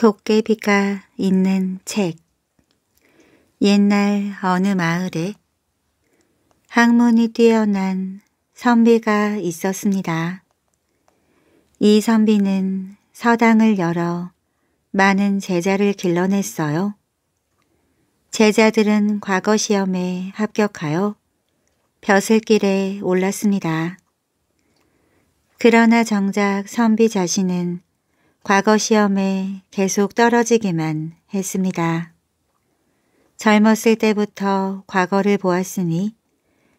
도깨비가 있는 책 옛날 어느 마을에 학문이 뛰어난 선비가 있었습니다. 이 선비는 서당을 열어 많은 제자를 길러냈어요. 제자들은 과거 시험에 합격하여 벼슬길에 올랐습니다. 그러나 정작 선비 자신은 과거 시험에 계속 떨어지기만 했습니다. 젊었을 때부터 과거를 보았으니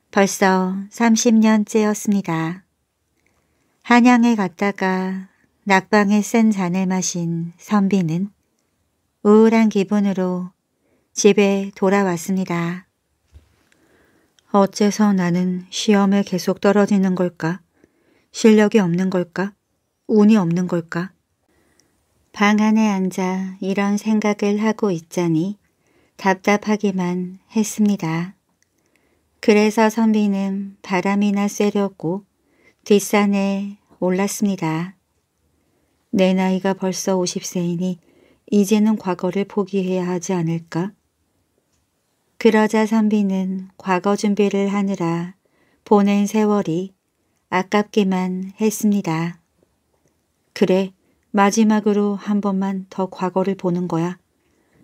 벌써 30년째였습니다. 한양에 갔다가 낙방에 쓴 잔을 마신 선비는 우울한 기분으로 집에 돌아왔습니다. 어째서 나는 시험에 계속 떨어지는 걸까? 실력이 없는 걸까? 운이 없는 걸까? 방 안에 앉아 이런 생각을 하고 있자니 답답하기만 했습니다. 그래서 선비는 바람이나 쐬려고 뒷산에 올랐습니다. 내 나이가 벌써 50세이니 이제는 과거를 포기해야 하지 않을까? 그러자 선비는 과거 준비를 하느라 보낸 세월이 아깝기만 했습니다. 그래, 마지막으로 한 번만 더 과거를 보는 거야.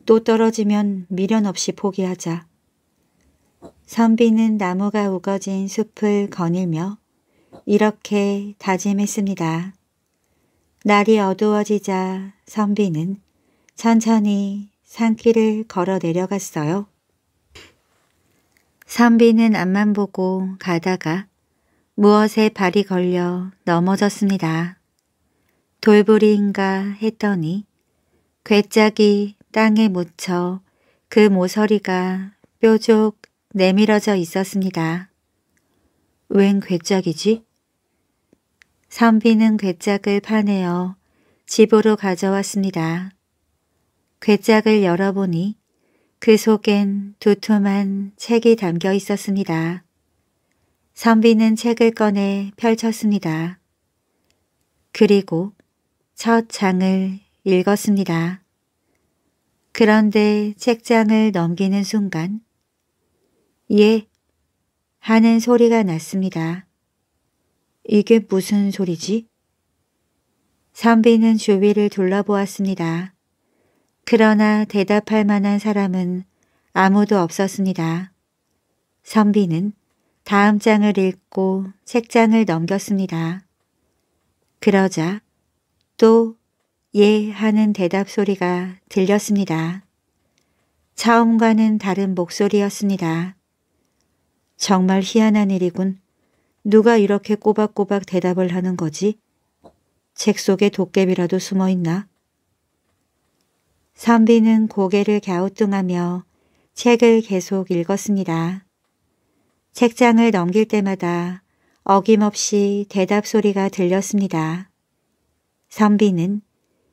또 떨어지면 미련 없이 포기하자. 선비는 나무가 우거진 숲을 거닐며 이렇게 다짐했습니다. 날이 어두워지자 선비는 천천히 산길을 걸어 내려갔어요. 선비는 앞만 보고 가다가 무엇에 발이 걸려 넘어졌습니다. 돌부리인가 했더니 괴짝이 땅에 묻혀 그 모서리가 뾰족 내밀어져 있었습니다. 웬 괴짝이지? 선비는 괴짝을 파내어 집으로 가져왔습니다. 괴짝을 열어보니 그 속엔 두툼한 책이 담겨 있었습니다. 선비는 책을 꺼내 펼쳤습니다. 그리고 첫 장을 읽었습니다. 그런데 책장을 넘기는 순간 예 하는 소리가 났습니다. 이게 무슨 소리지? 선비는 주위를 둘러보았습니다. 그러나 대답할 만한 사람은 아무도 없었습니다. 선비는 다음 장을 읽고 책장을 넘겼습니다. 그러자 또예 하는 대답 소리가 들렸습니다. 처음과는 다른 목소리였습니다. 정말 희한한 일이군. 누가 이렇게 꼬박꼬박 대답을 하는 거지? 책 속에 도깨비라도 숨어 있나? 선비는 고개를 갸우뚱하며 책을 계속 읽었습니다. 책장을 넘길 때마다 어김없이 대답 소리가 들렸습니다. 선비는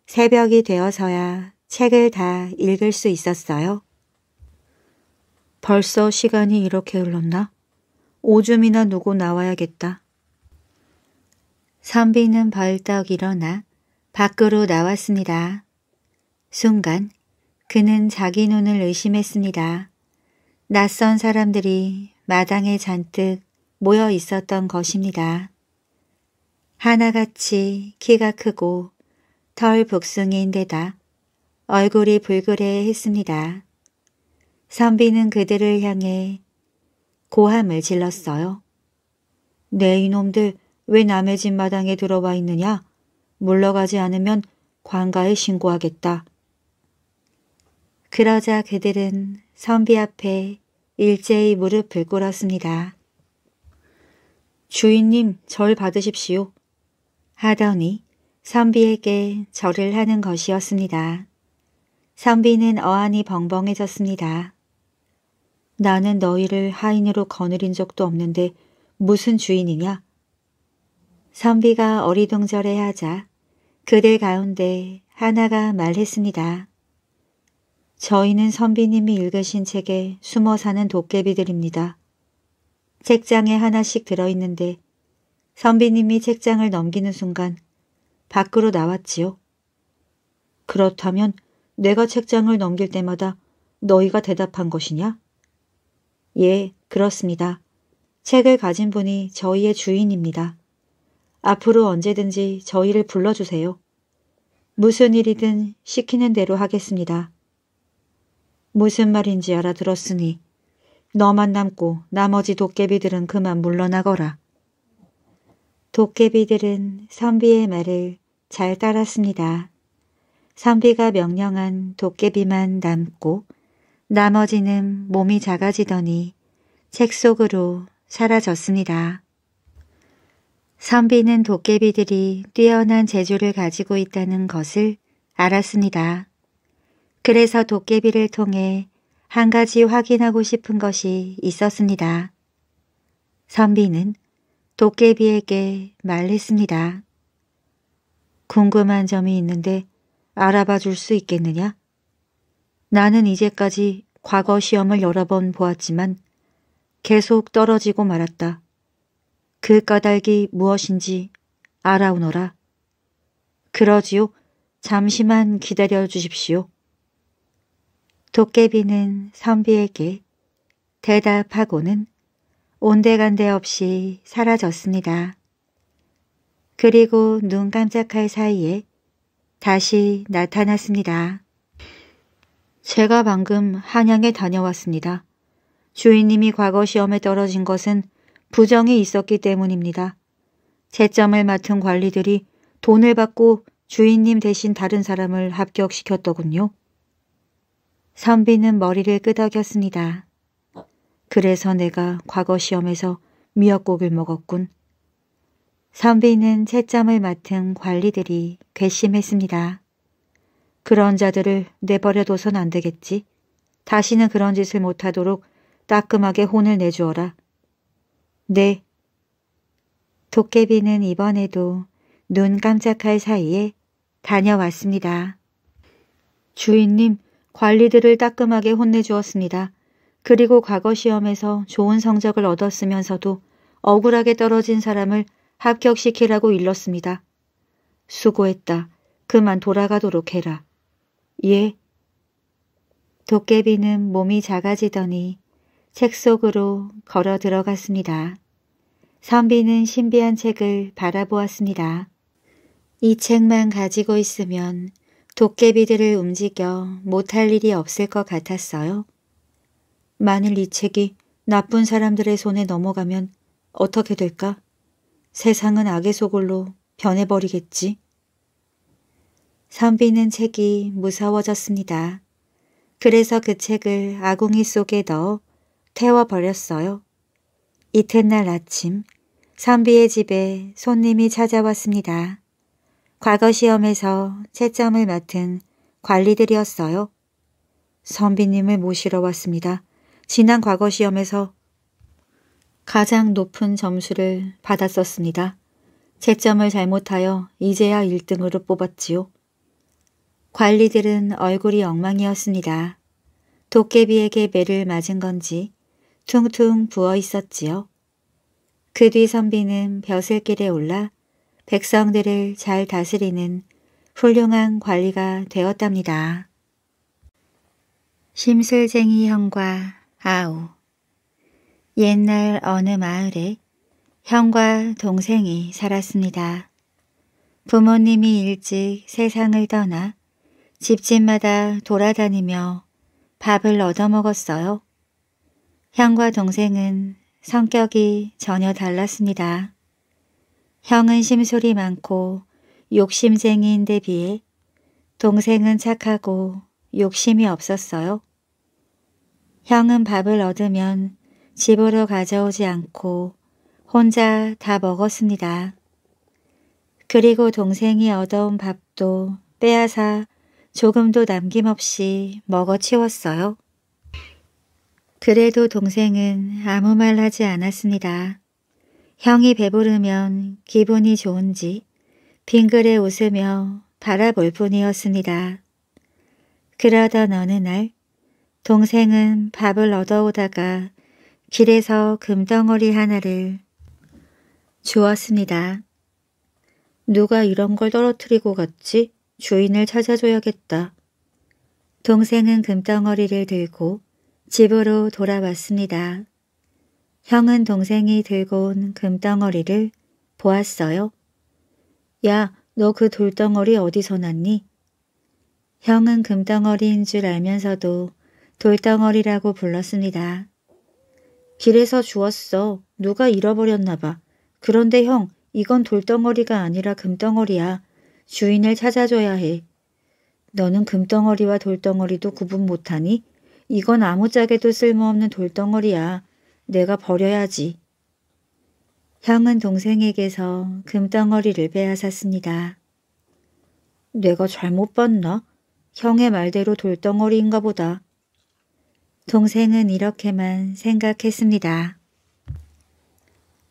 새벽이 되어서야 책을 다 읽을 수 있었어요. 벌써 시간이 이렇게 흘렀나? 오줌이나 누고 나와야겠다. 선비는 벌떡 일어나 밖으로 나왔습니다. 순간 그는 자기 눈을 의심했습니다. 낯선 사람들이 마당에 잔뜩 모여 있었던 것입니다. 하나같이 키가 크고 털 복숭이인데다 얼굴이 불그레했습니다. 선비는 그들을 향해 고함을 질렀어요. 네, 이놈들 왜 남의 집 마당에 들어와 있느냐? 물러가지 않으면 관가에 신고하겠다. 그러자 그들은 선비 앞에 일제히 무릎을 꿇었습니다. 주인님 절 받으십시오. 하더니 선비에게 절을 하는 것이었습니다. 선비는 어안이 벙벙해졌습니다. 나는 너희를 하인으로 거느린 적도 없는데 무슨 주인이냐? 선비가 어리둥절해 하자 그들 가운데 하나가 말했습니다. 저희는 선비님이 읽으신 책에 숨어 사는 도깨비들입니다. 책장에 하나씩 들어있는데 선비님이 책장을 넘기는 순간 밖으로 나왔지요. 그렇다면 내가 책장을 넘길 때마다 너희가 대답한 것이냐? 예, 그렇습니다. 책을 가진 분이 저희의 주인입니다. 앞으로 언제든지 저희를 불러주세요. 무슨 일이든 시키는 대로 하겠습니다. 무슨 말인지 알아들었으니 너만 남고 나머지 도깨비들은 그만 물러나거라. 도깨비들은 선비의 말을 잘 따랐습니다. 선비가 명령한 도깨비만 남고 나머지는 몸이 작아지더니 책 속으로 사라졌습니다. 선비는 도깨비들이 뛰어난 재주를 가지고 있다는 것을 알았습니다. 그래서 도깨비를 통해 한 가지 확인하고 싶은 것이 있었습니다. 선비는 도깨비에게 말했습니다. 궁금한 점이 있는데 알아봐 줄 수 있겠느냐? 나는 이제까지 과거 시험을 여러 번 보았지만 계속 떨어지고 말았다. 그 까닭이 무엇인지 알아오너라. 그러지요. 잠시만 기다려 주십시오. 도깨비는 선비에게 대답하고는 온데간데 없이 사라졌습니다. 그리고 눈 깜짝할 사이에 다시 나타났습니다. 제가 방금 한양에 다녀왔습니다. 주인님이 과거 시험에 떨어진 것은 부정이 있었기 때문입니다. 채점을 맡은 관리들이 돈을 받고 주인님 대신 다른 사람을 합격시켰더군요. 선비는 머리를 끄덕였습니다. 그래서 내가 과거 시험에서 미역국을 먹었군. 선비는 채점을 맡은 관리들이 괘씸했습니다. 그런 자들을 내버려둬선 안 되겠지. 다시는 그런 짓을 못하도록 따끔하게 혼을 내주어라. 네. 도깨비는 이번에도 눈 깜짝할 사이에 다녀왔습니다. 주인님, 관리들을 따끔하게 혼내주었습니다. 그리고 과거 시험에서 좋은 성적을 얻었으면서도 억울하게 떨어진 사람을 합격시키라고 일렀습니다. 수고했다. 그만 돌아가도록 해라. 예. 도깨비는 몸이 작아지더니 책 속으로 걸어 들어갔습니다. 선비는 신비한 책을 바라보았습니다. 이 책만 가지고 있으면 도깨비들을 움직여 못할 일이 없을 것 같았어요. 만일 이 책이 나쁜 사람들의 손에 넘어가면 어떻게 될까? 세상은 악의 소굴로 변해버리겠지. 선비는 책이 무서워졌습니다. 그래서 그 책을 아궁이 속에 넣어 태워버렸어요. 이튿날 아침 선비의 집에 손님이 찾아왔습니다. 과거 시험에서 채점을 맡은 관리들이었어요. 선비님을 모시러 왔습니다. 지난 과거 시험에서 가장 높은 점수를 받았었습니다. 채점을 잘못하여 이제야 1등으로 뽑았지요. 관리들은 얼굴이 엉망이었습니다. 도깨비에게 매를 맞은 건지 퉁퉁 부어 있었지요. 그 뒤 선비는 벼슬길에 올라 백성들을 잘 다스리는 훌륭한 관리가 되었답니다. 심술쟁이 형과 아오. 옛날 어느 마을에 형과 동생이 살았습니다. 부모님이 일찍 세상을 떠나 집집마다 돌아다니며 밥을 얻어먹었어요. 형과 동생은 성격이 전혀 달랐습니다. 형은 심술이 많고 욕심쟁이인데 비해 동생은 착하고 욕심이 없었어요. 형은 밥을 얻으면 집으로 가져오지 않고 혼자 다 먹었습니다. 그리고 동생이 얻어온 밥도 빼앗아 조금도 남김없이 먹어치웠어요. 그래도 동생은 아무 말 하지 않았습니다. 형이 배부르면 기분이 좋은지 빙그레 웃으며 바라볼 뿐이었습니다. 그러던 어느 날 동생은 밥을 얻어오다가 길에서 금덩어리 하나를 주었습니다. 누가 이런 걸 떨어뜨리고 갔지? 주인을 찾아줘야겠다. 동생은 금덩어리를 들고 집으로 돌아왔습니다. 형은 동생이 들고 온 금덩어리를 보았어요. 야, 너 그 돌덩어리 어디서 났니? 형은 금덩어리인 줄 알면서도 돌덩어리라고 불렀습니다. 길에서 주웠어. 누가 잃어버렸나 봐. 그런데 형, 이건 돌덩어리가 아니라 금덩어리야. 주인을 찾아줘야 해. 너는 금덩어리와 돌덩어리도 구분 못하니? 이건 아무짝에도 쓸모없는 돌덩어리야. 내가 버려야지. 형은 동생에게서 금덩어리를 빼앗았습니다. 내가 잘못 봤나? 형의 말대로 돌덩어리인가 보다. 동생은 이렇게만 생각했습니다.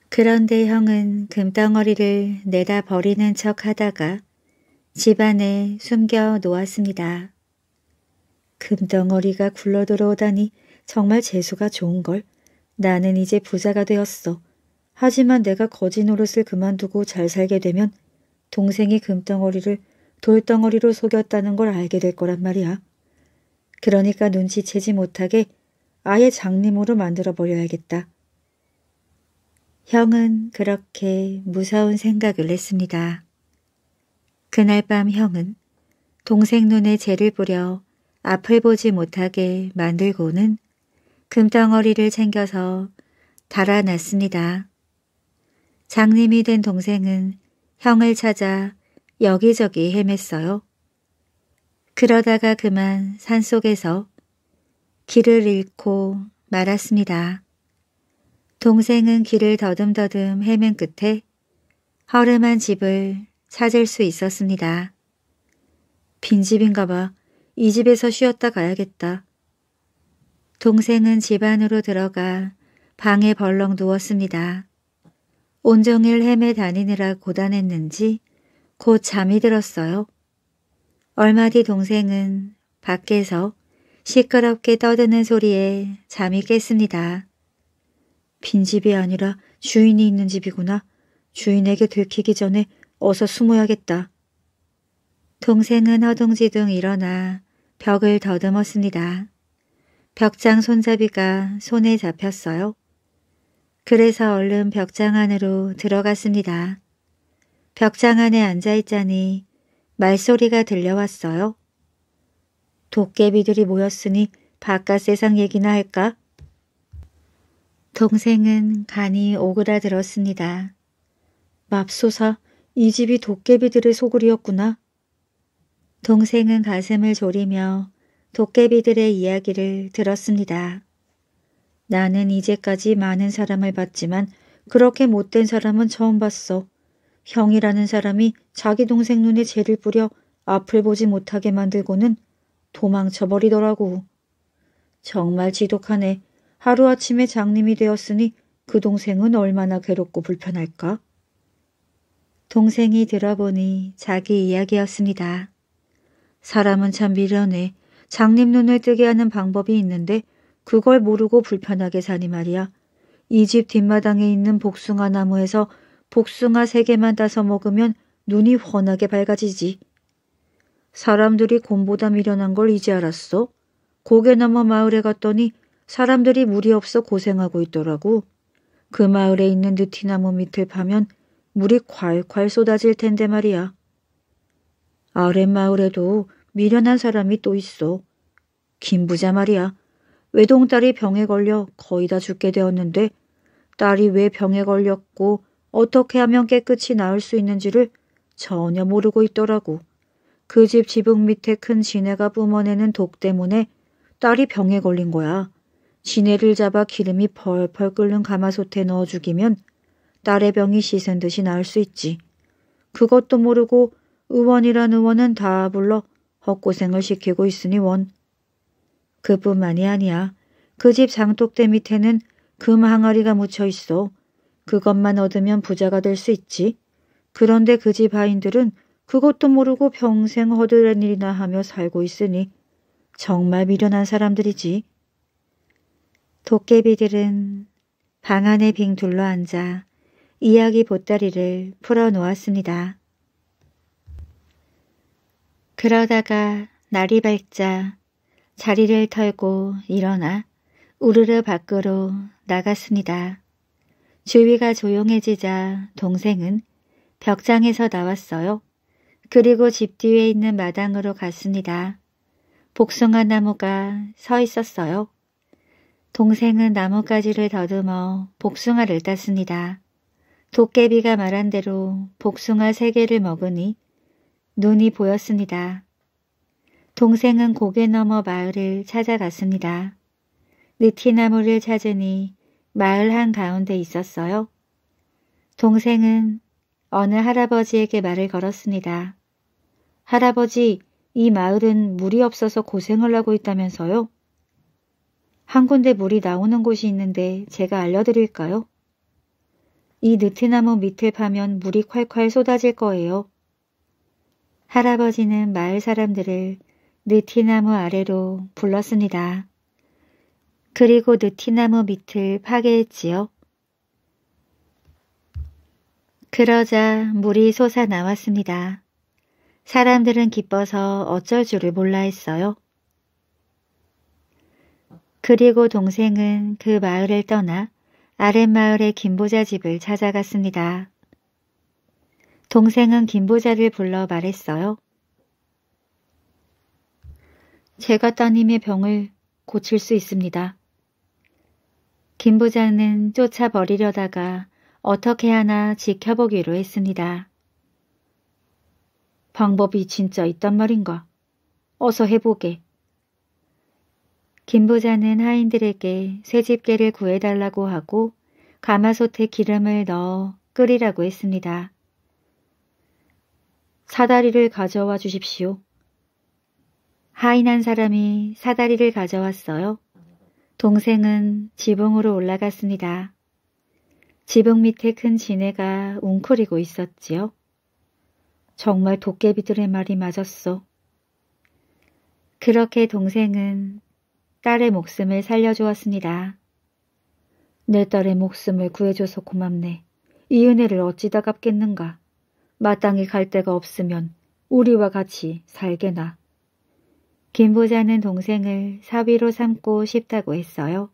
그런데 형은 금덩어리를 내다 버리는 척 하다가 집안에 숨겨 놓았습니다. 금덩어리가 굴러 들어오다니 정말 재수가 좋은걸. 나는 이제 부자가 되었어. 하지만 내가 거지 노릇을 그만두고 잘 살게 되면 동생이 금덩어리를 돌덩어리로 속였다는 걸 알게 될 거란 말이야. 그러니까 눈치채지 못하게 아예 장님으로 만들어버려야겠다. 형은 그렇게 무서운 생각을 했습니다. 그날 밤 형은 동생 눈에 재를 뿌려 앞을 보지 못하게 만들고는 금덩어리를 챙겨서 달아났습니다. 장님이 된 동생은 형을 찾아 여기저기 헤맸어요. 그러다가 그만 산속에서 길을 잃고 말았습니다. 동생은 길을 더듬더듬 헤맨 끝에 허름한 집을 찾을 수 있었습니다. 빈집인가 봐. 이 집에서 쉬었다 가야겠다. 동생은 집 안으로 들어가 방에 벌렁 누웠습니다. 온종일 헤매 다니느라 고단했는지 곧 잠이 들었어요. 얼마 뒤 동생은 밖에서 시끄럽게 떠드는 소리에 잠이 깼습니다. 빈집이 아니라 주인이 있는 집이구나. 주인에게 들키기 전에 어서 숨어야겠다. 동생은 허둥지둥 일어나 벽을 더듬었습니다. 벽장 손잡이가 손에 잡혔어요. 그래서 얼른 벽장 안으로 들어갔습니다. 벽장 안에 앉아있자니 말소리가 들려왔어요. 도깨비들이 모였으니 바깥 세상 얘기나 할까? 동생은 간이 오그라들었습니다. 맙소사, 이 집이 도깨비들의 소굴이었구나. 동생은 가슴을 졸이며 도깨비들의 이야기를 들었습니다. 나는 이제까지 많은 사람을 봤지만 그렇게 못된 사람은 처음 봤어. 형이라는 사람이 자기 동생 눈에 죄를 뿌려 앞을 보지 못하게 만들고는 도망쳐버리더라고. 정말 지독하네. 하루아침에 장님이 되었으니 그 동생은 얼마나 괴롭고 불편할까? 동생이 들어보니 자기 이야기였습니다. 사람은 참 미련해. 장님 눈을 뜨게 하는 방법이 있는데 그걸 모르고 불편하게 사니 말이야. 이 집 뒷마당에 있는 복숭아 나무에서 복숭아 세 개만 따서 먹으면 눈이 훤하게 밝아지지. 사람들이 곰보다 미련한 걸 이제 알았어. 고개 넘어 마을에 갔더니 사람들이 물이 없어 고생하고 있더라고. 그 마을에 있는 느티나무 밑을 파면 물이 콸콸 쏟아질 텐데 말이야. 아랫마을에도 미련한 사람이 또 있어. 김 부자 말이야. 외동딸이 병에 걸려 거의 다 죽게 되었는데 딸이 왜 병에 걸렸고 어떻게 하면 깨끗이 나을 수 있는지를 전혀 모르고 있더라고. 그 집 지붕 밑에 큰 지네가 뿜어내는 독 때문에 딸이 병에 걸린 거야. 지네를 잡아 기름이 펄펄 끓는 가마솥에 넣어 죽이면 딸의 병이 씻은 듯이 나을 수 있지. 그것도 모르고 의원이란 의원은 다 불러 헛고생을 시키고 있으니 원. 그뿐만이 아니야. 그 집 장독대 밑에는 금 항아리가 묻혀 있어. 그것만 얻으면 부자가 될 수 있지. 그런데 그 집 아인들은 그것도 모르고 평생 허드렛 일이나 하며 살고 있으니 정말 미련한 사람들이지. 도깨비들은 방 안에 빙 둘러앉아 이야기 보따리를 풀어놓았습니다. 그러다가 날이 밝자 자리를 털고 일어나 우르르 밖으로 나갔습니다. 주위가 조용해지자 동생은 벽장에서 나왔어요. 그리고 집 뒤에 있는 마당으로 갔습니다. 복숭아 나무가 서 있었어요. 동생은 나뭇가지를 더듬어 복숭아를 땄습니다. 도깨비가 말한 대로 복숭아 세 개를 먹으니 눈이 보였습니다. 동생은 고개 넘어 마을을 찾아갔습니다. 느티나무를 찾으니 마을 한가운데 있었어요. 동생은 어느 할아버지에게 말을 걸었습니다. 할아버지, 이 마을은 물이 없어서 고생을 하고 있다면서요? 한 군데 물이 나오는 곳이 있는데 제가 알려드릴까요? 이느티나무 밑을 파면 물이 콸콸 쏟아질 거예요. 할아버지는 마을 사람들을 느티나무 아래로 불렀습니다. 그리고 느티나무 밑을 파괴했지요. 그러자 물이 솟아 나왔습니다. 사람들은 기뻐서 어쩔 줄을 몰라 했어요. 그리고 동생은 그 마을을 떠나 아랫마을의 김보자 집을 찾아갔습니다. 동생은 김보자를 불러 말했어요. 제가 따님의 병을 고칠 수 있습니다. 김 부장은 쫓아버리려다가 어떻게 하나 지켜보기로 했습니다. 방법이 진짜 있단 말인가? 어서 해보게. 김 부자는 하인들에게 쇠집게를 구해달라고 하고 가마솥에 기름을 넣어 끓이라고 했습니다. 사다리를 가져와 주십시오. 하인 한 사람이 사다리를 가져왔어요. 동생은 지붕으로 올라갔습니다. 지붕 밑에 큰 지네가 웅크리고 있었지요. 정말 도깨비들의 말이 맞았어. 그렇게 동생은 딸의 목숨을 살려주었습니다. 내 딸의 목숨을 구해줘서 고맙네. 이 은혜를 어찌다 갚겠는가. 마땅히 갈 데가 없으면 우리와 같이 살게나. 김부자는 동생을 사위로 삼고 싶다고 했어요.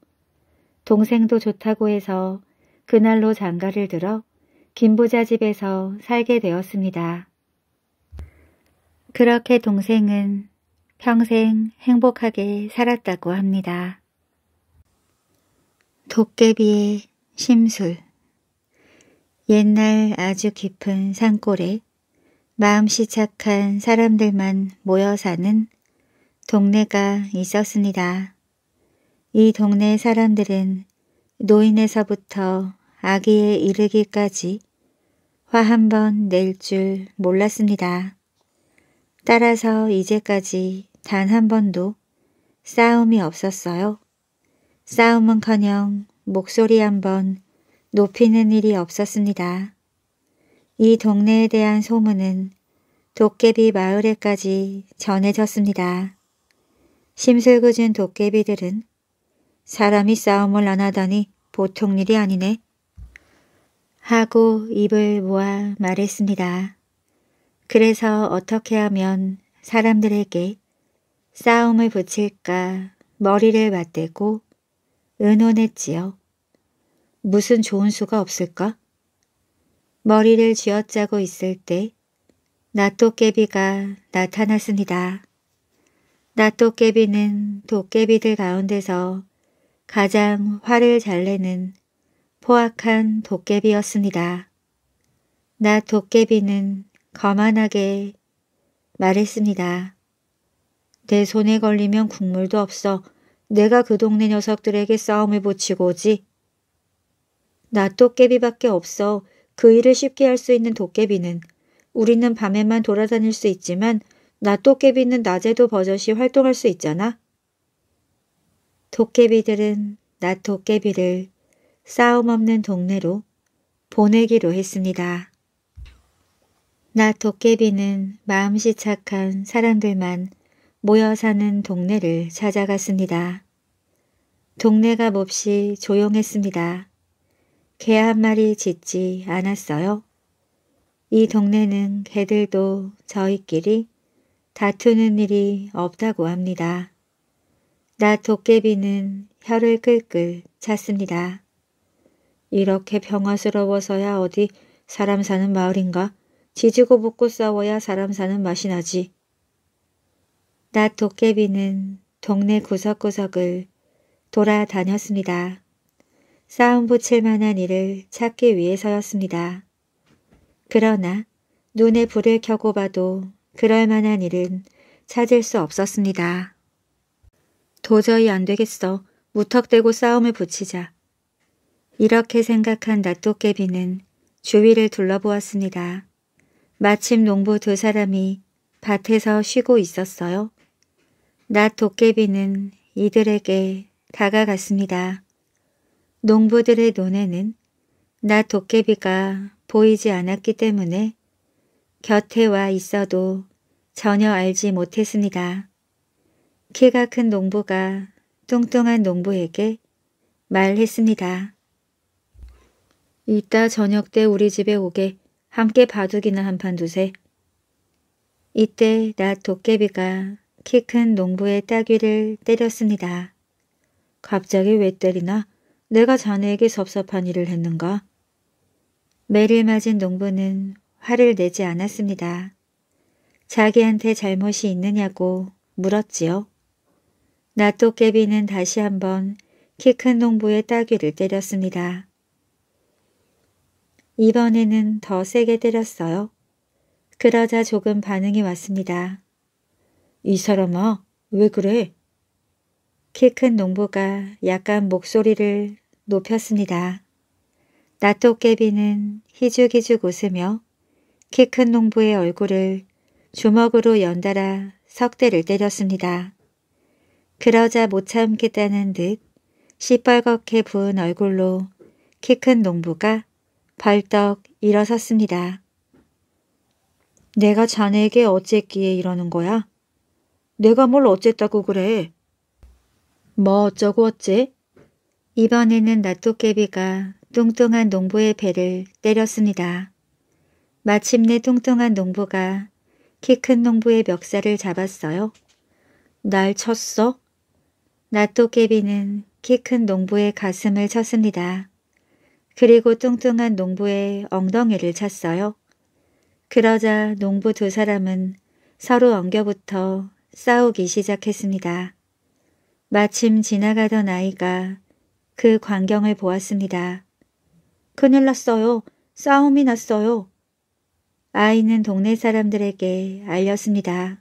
동생도 좋다고 해서 그날로 장가를 들어 김부자 집에서 살게 되었습니다. 그렇게 동생은 평생 행복하게 살았다고 합니다. 도깨비의 심술 옛날 아주 깊은 산골에 마음씨 착한 사람들만 모여 사는 동네가 있었습니다. 이 동네 사람들은 노인에서부터 아기에 이르기까지 화 한번 낼 줄 몰랐습니다. 따라서 이제까지 단 한 번도 싸움이 없었어요. 싸움은커녕 목소리 한 번 높이는 일이 없었습니다. 이 동네에 대한 소문은 도깨비 마을에까지 전해졌습니다. 심술궂은 도깨비들은 사람이 싸움을 안 하다니 보통 일이 아니네 하고 입을 모아 말했습니다. 그래서 어떻게 하면 사람들에게 싸움을 붙일까 머리를 맞대고 의논했지요. 무슨 좋은 수가 없을까? 머리를 쥐어짜고 있을 때 낫도깨비가 나타났습니다. 나도깨비는 도깨비들 가운데서 가장 화를 잘 내는 포악한 도깨비였습니다. 나 도깨비는 거만하게 말했습니다. 내 손에 걸리면 국물도 없어 내가 그 동네 녀석들에게 싸움을 붙이고 오지. 나 도깨비밖에 없어 그 일을 쉽게 할 수 있는 도깨비는 우리는 밤에만 돌아다닐 수 있지만 나 도깨비는 낮에도 버젓이 활동할 수 있잖아. 도깨비들은 나 도깨비를 싸움 없는 동네로 보내기로 했습니다. 나 도깨비는 마음씨 착한 사람들만 모여 사는 동네를 찾아갔습니다. 동네가 몹시 조용했습니다. 개 한 마리 짖지 않았어요. 이 동네는 개들도 저희끼리 다투는 일이 없다고 합니다. 나 도깨비는 혀를 끌끌 찼습니다. 이렇게 평화스러워서야 어디 사람 사는 마을인가? 지지고 붙고 싸워야 사람 사는 맛이 나지. 나 도깨비는 동네 구석구석을 돌아다녔습니다. 싸움 붙일 만한 일을 찾기 위해서였습니다. 그러나 눈에 불을 켜고 봐도 그럴 만한 일은 찾을 수 없었습니다. 도저히 안 되겠어. 무턱대고 싸움을 붙이자. 이렇게 생각한 낫도깨비는 주위를 둘러보았습니다. 마침 농부 두 사람이 밭에서 쉬고 있었어요. 낫 도깨비는 이들에게 다가갔습니다. 농부들의 눈에는낫 도깨비가 보이지 않았기 때문에 곁에 와 있어도 전혀 알지 못했습니다. 키가 큰 농부가 뚱뚱한 농부에게 말했습니다. 이따 저녁 때 우리 집에 오게 함께 바둑이나 한판 두세. 이때 낮 도깨비가 키 큰 농부의 따귀를 때렸습니다. 갑자기 왜 때리나? 내가 자네에게 섭섭한 일을 했는가? 매를 맞은 농부는 화를 내지 않았습니다. 자기한테 잘못이 있느냐고 물었지요. 나또깨비는 다시 한번 키 큰 농부의 따귀를 때렸습니다. 이번에는 더 세게 때렸어요. 그러자 조금 반응이 왔습니다. 이 사람아, 왜 그래? 키 큰 농부가 약간 목소리를 높였습니다. 나또깨비는 희죽희죽 웃으며 키 큰 농부의 얼굴을 주먹으로 연달아 석대를 때렸습니다. 그러자 못 참겠다는 듯 시뻘겋게 부은 얼굴로 키 큰 농부가 벌떡 일어섰습니다. 내가 자네에게 어쨌기에 이러는 거야? 내가 뭘 어쨌다고 그래? 뭐 어쩌고 어째? 이번에는 나토깨비가 뚱뚱한 농부의 배를 때렸습니다. 마침내 뚱뚱한 농부가 키큰 농부의 멱살을 잡았어요. 날 쳤어? 나또깨비는 키 큰 농부의 가슴을 쳤습니다. 그리고 뚱뚱한 농부의 엉덩이를 찼어요. 그러자 농부 두 사람은 서로 엉겨붙어 싸우기 시작했습니다. 마침 지나가던 아이가 그 광경을 보았습니다. 큰일 났어요. 싸움이 났어요. 아이는 동네 사람들에게 알렸습니다.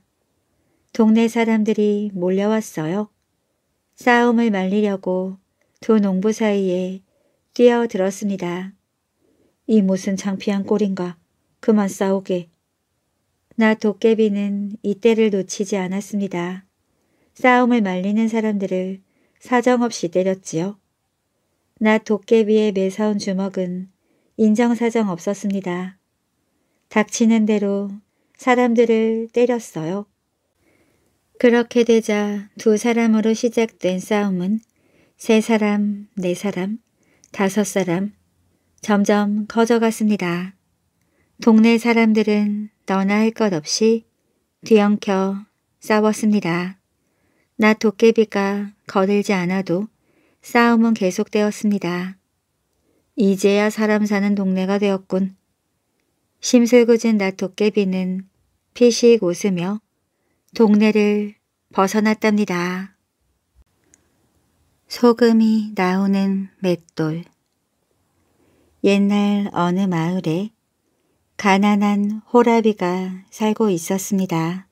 동네 사람들이 몰려왔어요. 싸움을 말리려고 두 농부 사이에 뛰어들었습니다. 이 무슨 창피한 꼴인가. 그만 싸우게. 나 도깨비는 이때를 놓치지 않았습니다. 싸움을 말리는 사람들을 사정없이 때렸지요. 나 도깨비의 매사운 주먹은 인정사정 없었습니다. 닥치는 대로 사람들을 때렸어요. 그렇게 되자 두 사람으로 시작된 싸움은 세 사람, 네 사람, 다섯 사람 점점 커져갔습니다. 동네 사람들은 너나 할 것 없이 뒤엉켜 싸웠습니다. 나 도깨비가 거들지 않아도 싸움은 계속되었습니다. 이제야 사람 사는 동네가 되었군. 심술궂은 나토깨비는 피식 웃으며 동네를 벗어났답니다. 소금이 나오는 맷돌 옛날 어느 마을에 가난한 호라비가 살고 있었습니다.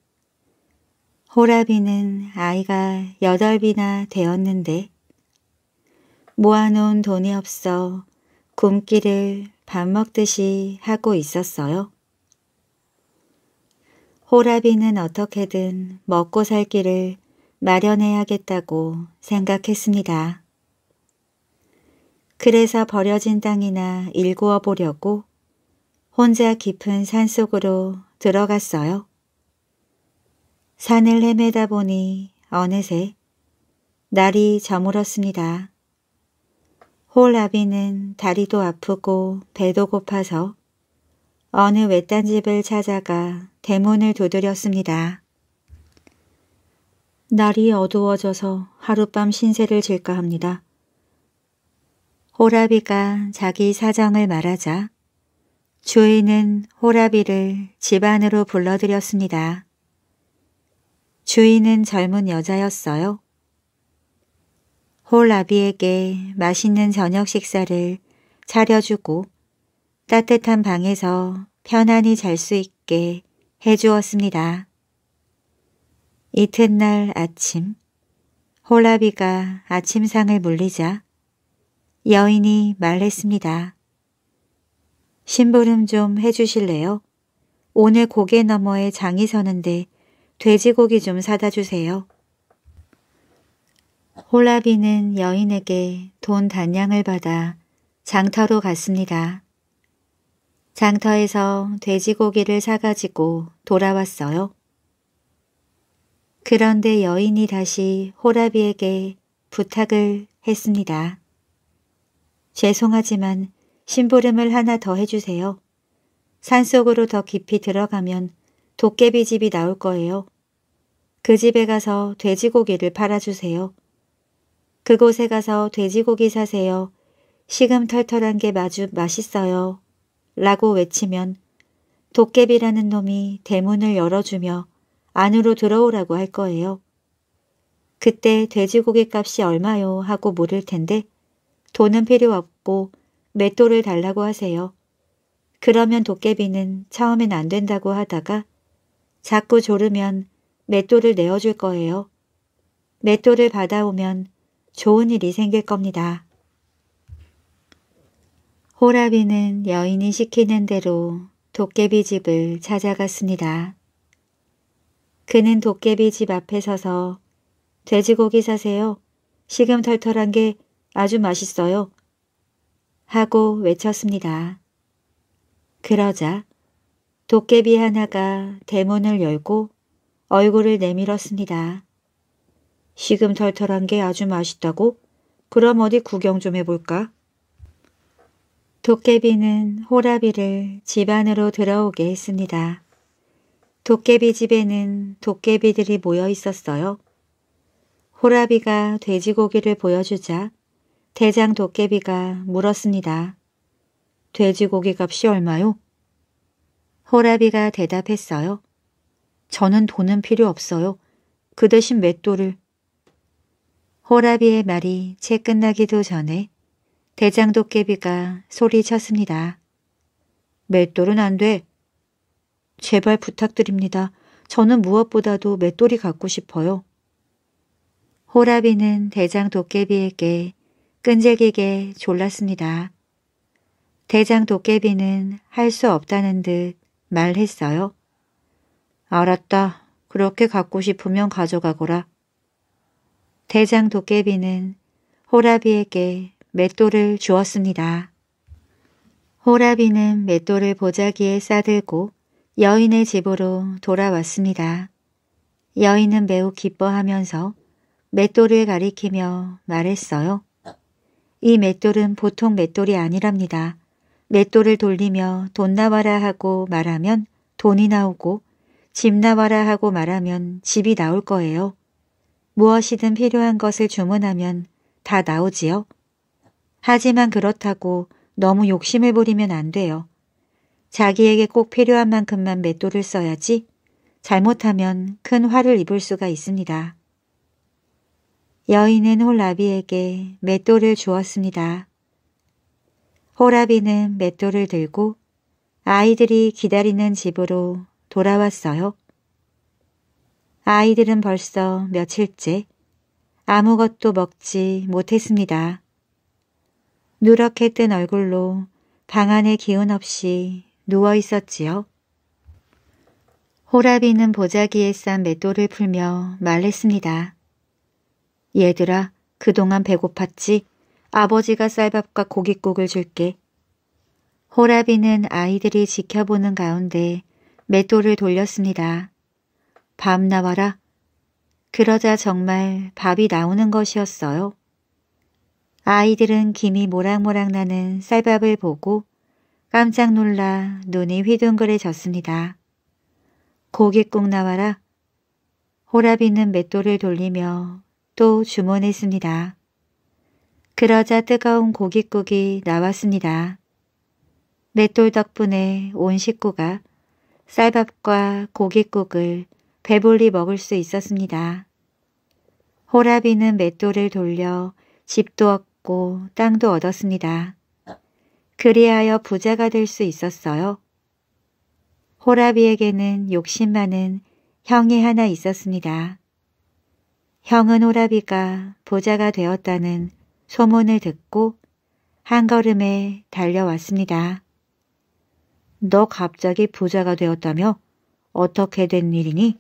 호라비는 아이가 여덟이나 되었는데 모아놓은 돈이 없어 굶기를 밥 먹듯이 하고 있었어요. 호라비는 어떻게든 먹고 살 길을 마련해야겠다고 생각했습니다. 그래서 버려진 땅이나 일구어 보려고 혼자 깊은 산속으로 들어갔어요. 산을 헤매다 보니 어느새 날이 저물었습니다. 홀라비는 다리도 아프고 배도 고파서 어느 외딴 집을 찾아가 대문을 두드렸습니다. 날이 어두워져서 하룻밤 신세를 질까 합니다. 호라비가 자기 사정을 말하자 주인은 호라비를 집 안으로 불러들였습니다. 주인은 젊은 여자였어요. 홀라비에게 맛있는 저녁 식사를 차려주고 따뜻한 방에서 편안히 잘 수 있게 해주었습니다. 이튿날 아침 홀라비가 아침상을 물리자 여인이 말했습니다. 심부름 좀 해주실래요? 오늘 고개 너머에 장이 서는데 돼지고기 좀 사다 주세요. 홀라비는 여인에게 돈 단양을 받아 장터로 갔습니다. 장터에서 돼지고기를 사가지고 돌아왔어요. 그런데 여인이 다시 호라비에게 부탁을 했습니다. 죄송하지만 심부름을 하나 더 해주세요. 산속으로 더 깊이 들어가면 도깨비 집이 나올 거예요. 그 집에 가서 돼지고기를 팔아주세요. 그곳에 가서 돼지고기 사세요. 시금털털한 게 마주 맛있어요. 라고 외치면 도깨비라는 놈이 대문을 열어주며 안으로 들어오라고 할 거예요. 그때 돼지고기 값이 얼마요 하고 물을 텐데 돈은 필요 없고 맷돌을 달라고 하세요. 그러면 도깨비는 처음엔 안 된다고 하다가 자꾸 졸으면 맷돌을 내어줄 거예요. 맷돌을 받아오면 좋은 일이 생길 겁니다. 호라비는 여인이 시키는 대로 도깨비 집을 찾아갔습니다. 그는 도깨비 집 앞에 서서 돼지고기 사세요. 식음 털털한 게 아주 맛있어요. 하고 외쳤습니다. 그러자 도깨비 하나가 대문을 열고 얼굴을 내밀었습니다. 시금털털한 게 아주 맛있다고? 그럼 어디 구경 좀 해볼까? 도깨비는 호라비를 집 안으로 들어오게 했습니다. 도깨비 집에는 도깨비들이 모여 있었어요. 호라비가 돼지고기를 보여주자 대장 도깨비가 물었습니다. 돼지고기 값이 얼마요? 호라비가 대답했어요. 저는 돈은 필요 없어요. 그 대신 맷돌을 호라비의 말이 채 끝나기도 전에 대장 도깨비가 소리쳤습니다. 맷돌은 안 돼. 제발 부탁드립니다. 저는 무엇보다도 맷돌이 갖고 싶어요. 호라비는 대장 도깨비에게 끈질기게 졸랐습니다. 대장 도깨비는 할 수 없다는 듯 말했어요. 알았다. 그렇게 갖고 싶으면 가져가거라. 대장 도깨비는 호라비에게 맷돌을 주었습니다. 호라비는 맷돌을 보자기에 싸들고 여인의 집으로 돌아왔습니다. 여인은 매우 기뻐하면서 맷돌을 가리키며 말했어요. 이 맷돌은 보통 맷돌이 아니랍니다. 맷돌을 돌리며 돈 나와라 하고 말하면 돈이 나오고 집 나와라 하고 말하면 집이 나올 거예요. 무엇이든 필요한 것을 주문하면 다 나오지요. 하지만 그렇다고 너무 욕심을 부리면 안 돼요. 자기에게 꼭 필요한 만큼만 맷돌을 써야지 잘못하면 큰 화를 입을 수가 있습니다. 여인은 홀라비에게 맷돌을 주었습니다. 홀라비는 맷돌을 들고 아이들이 기다리는 집으로 돌아왔어요. 아이들은 벌써 며칠째 아무것도 먹지 못했습니다. 누렇게 뜬 얼굴로 방 안에 기운 없이 누워 있었지요. 호라비는 보자기에 싼 맷돌을 풀며 말했습니다. 얘들아, 그동안 배고팠지? 아버지가 쌀밥과 고깃국을 줄게. 호라비는 아이들이 지켜보는 가운데 맷돌을 돌렸습니다. 밥 나와라. 그러자 정말 밥이 나오는 것이었어요. 아이들은 김이 모락모락 나는 쌀밥을 보고 깜짝 놀라 눈이 휘둥그레졌습니다. 고깃국 나와라. 호라비는 맷돌을 돌리며 또 주문했습니다. 그러자 뜨거운 고깃국이 나왔습니다. 맷돌 덕분에 온 식구가 쌀밥과 고깃국을 배불리 먹을 수 있었습니다. 호라비는 맷돌을 돌려 집도 얻고 땅도 얻었습니다. 그리하여 부자가 될 수 있었어요. 호라비에게는 욕심 많은 형이 하나 있었습니다. 형은 호라비가 부자가 되었다는 소문을 듣고 한 걸음에 달려왔습니다. 너 갑자기 부자가 되었다며? 어떻게 된 일이니?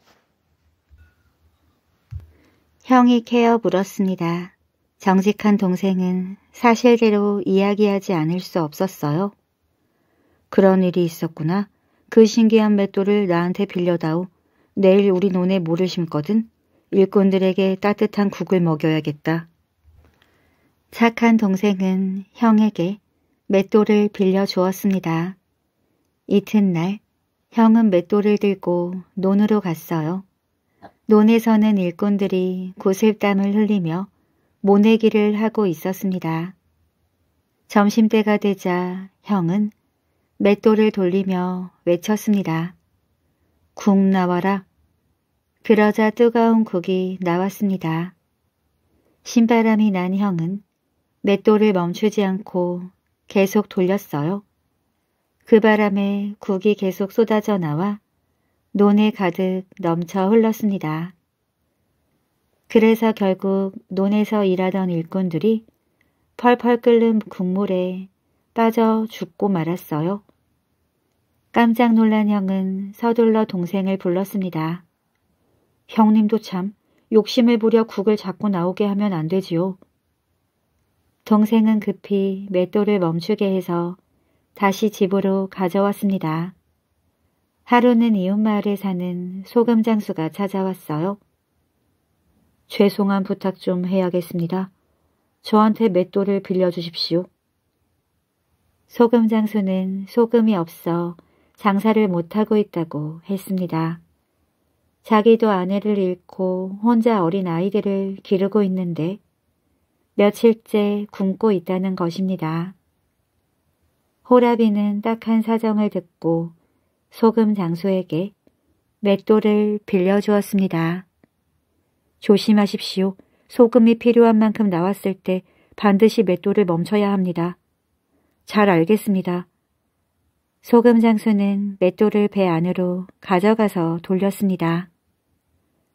형이 케어 물었습니다. 정직한 동생은 사실대로 이야기하지 않을 수 없었어요. 그런 일이 있었구나. 그 신기한 맷돌을 나한테 빌려다오. 내일 우리 논에 모를 심거든. 일꾼들에게 따뜻한 국을 먹여야겠다. 착한 동생은 형에게 맷돌을 빌려주었습니다. 이튿날 형은 맷돌을 들고 논으로 갔어요. 논에서는 일꾼들이 고슬땀을 흘리며 모내기를 하고 있었습니다. 점심때가 되자 형은 맷돌을 돌리며 외쳤습니다. 국 나와라. 그러자 뜨거운 국이 나왔습니다. 신바람이 난 형은 맷돌을 멈추지 않고 계속 돌렸어요. 그 바람에 국이 계속 쏟아져 나와 논에 가득 넘쳐 흘렀습니다. 그래서 결국 논에서 일하던 일꾼들이 펄펄 끓는 국물에 빠져 죽고 말았어요. 깜짝 놀란 형은 서둘러 동생을 불렀습니다. 형님도 참 욕심을 부려 국을 자꾸 나오게 하면 안 되지요. 동생은 급히 맷돌을 멈추게 해서 다시 집으로 가져왔습니다. 하루는 이웃마을에 사는 소금 장수가 찾아왔어요. 죄송한 부탁 좀 해야겠습니다. 저한테 맷돌을 빌려주십시오. 소금 장수는 소금이 없어 장사를 못하고 있다고 했습니다. 자기도 아내를 잃고 혼자 어린 아이들을 기르고 있는데 며칠째 굶고 있다는 것입니다. 호라비는 딱한 사정을 듣고 소금 장소에게 맷돌을 빌려주었습니다. 조심하십시오. 소금이 필요한 만큼 나왔을 때 반드시 맷돌을 멈춰야 합니다. 잘 알겠습니다. 소금 장소는 맷돌을 배 안으로 가져가서 돌렸습니다.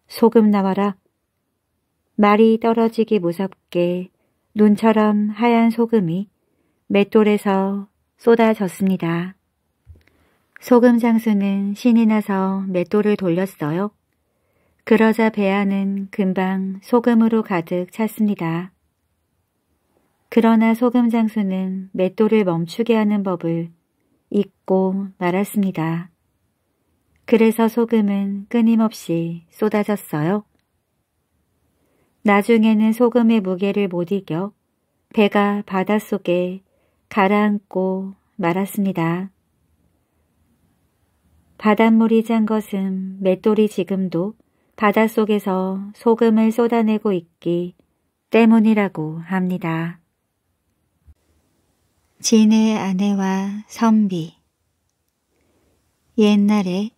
소금 나와라. 말이 떨어지기 무섭게 눈처럼 하얀 소금이 맷돌에서 쏟아졌습니다. 소금 장수는 신이 나서 맷돌을 돌렸어요. 그러자 배 안은 금방 소금으로 가득 찼습니다. 그러나 소금 장수는 맷돌을 멈추게 하는 법을 잊고 말았습니다. 그래서 소금은 끊임없이 쏟아졌어요. 나중에는 소금의 무게를 못 이겨 배가 바닷속에 가라앉고 말았습니다. 바닷물이 잔 것은 맷돌이 지금도 바닷속에서 소금을 쏟아내고 있기 때문이라고 합니다. 진의 아내와 선비 옛날에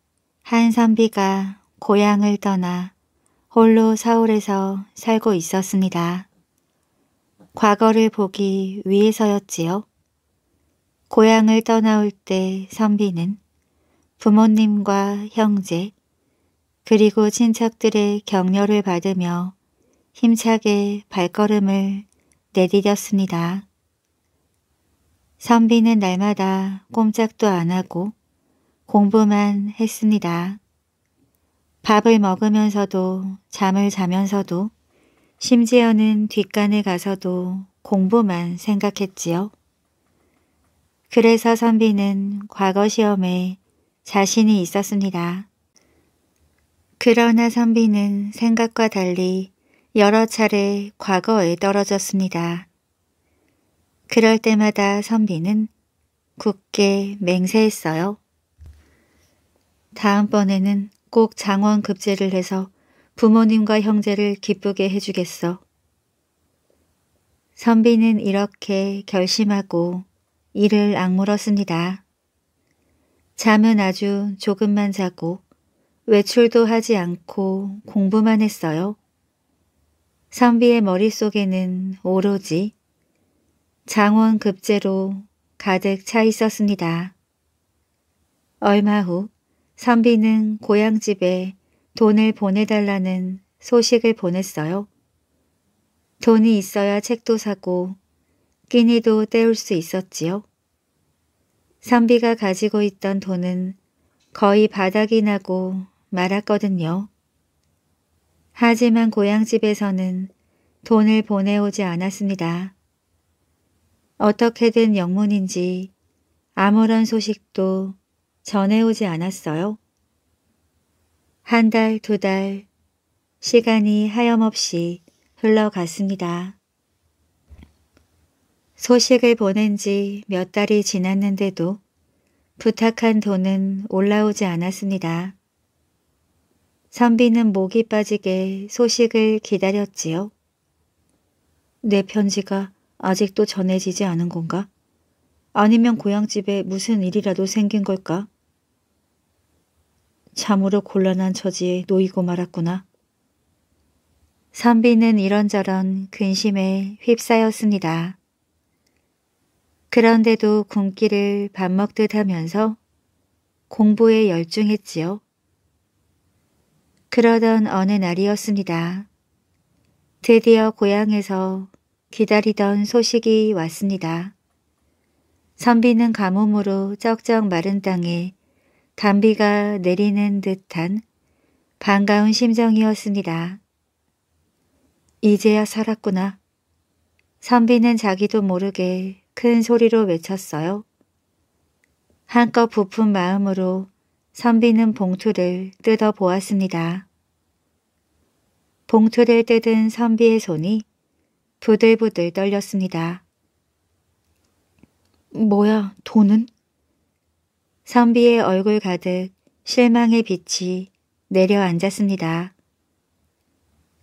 한 선비가 고향을 떠나 홀로 서울에서 살고 있었습니다. 과거를 보기 위해서였지요. 고향을 떠나올 때 선비는 부모님과 형제, 그리고 친척들의 격려를 받으며 힘차게 발걸음을 내디뎠습니다. 선비는 날마다 꼼짝도 안 하고 공부만 했습니다. 밥을 먹으면서도 잠을 자면서도 심지어는 뒷간에 가서도 공부만 생각했지요. 그래서 선비는 과거 시험에 자신이 있었습니다. 그러나 선비는 생각과 달리 여러 차례 과거에 떨어졌습니다. 그럴 때마다 선비는 굳게 맹세했어요. 다음번에는 꼭 장원 급제를 해서 부모님과 형제를 기쁘게 해주겠어. 선비는 이렇게 결심하고 이를 악물었습니다. 잠은 아주 조금만 자고 외출도 하지 않고 공부만 했어요. 선비의 머릿속에는 오로지 장원 급제로 가득 차 있었습니다. 얼마 후 선비는 고향집에 돈을 보내달라는 소식을 보냈어요. 돈이 있어야 책도 사고 끼니도 때울 수 있었지요. 선비가 가지고 있던 돈은 거의 바닥이 나고 말았거든요. 하지만 고향집에서는 돈을 보내오지 않았습니다. 어떻게 된 영문인지 아무런 소식도 전해오지 않았어요. 한 달, 두 달, 시간이 하염없이 흘러갔습니다. 소식을 보낸 지 몇 달이 지났는데도 부탁한 돈은 올라오지 않았습니다. 선비는 목이 빠지게 소식을 기다렸지요. 내 편지가 아직도 전해지지 않은 건가? 아니면 고향집에 무슨 일이라도 생긴 걸까? 참으로 곤란한 처지에 놓이고 말았구나. 선비는 이런저런 근심에 휩싸였습니다. 그런데도 굶기를 밥 먹듯 하면서 공부에 열중했지요. 그러던 어느 날이었습니다. 드디어 고향에서 기다리던 소식이 왔습니다. 선비는 가뭄으로 쩍쩍 마른 땅에 단비가 내리는 듯한 반가운 심정이었습니다. 이제야 살았구나. 선비는 자기도 모르게 큰 소리로 외쳤어요. 한껏 부푼 마음으로 선비는 봉투를 뜯어 보았습니다. 봉투를 뜯은 선비의 손이 부들부들 떨렸습니다. 뭐야, 돈은? 선비의 얼굴 가득 실망의 빛이 내려앉았습니다.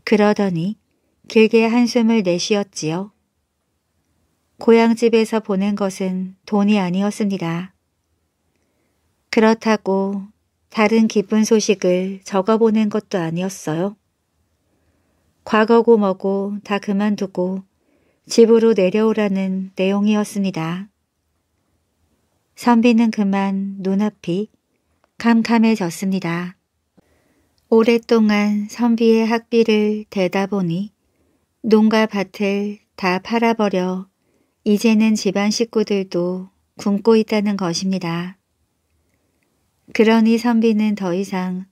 그러더니 길게 한숨을 내쉬었지요. 고향집에서 보낸 것은 돈이 아니었습니다. 그렇다고 다른 기쁜 소식을 적어보낸 것도 아니었어요. 과거고 뭐고 다 그만두고 집으로 내려오라는 내용이었습니다. 선비는 그만 눈앞이 캄캄해졌습니다. 오랫동안 선비의 학비를 대다 보니 농가 밭을 다 팔아버려 이제는 집안 식구들도 굶고 있다는 것입니다. 그러니 선비는 더 이상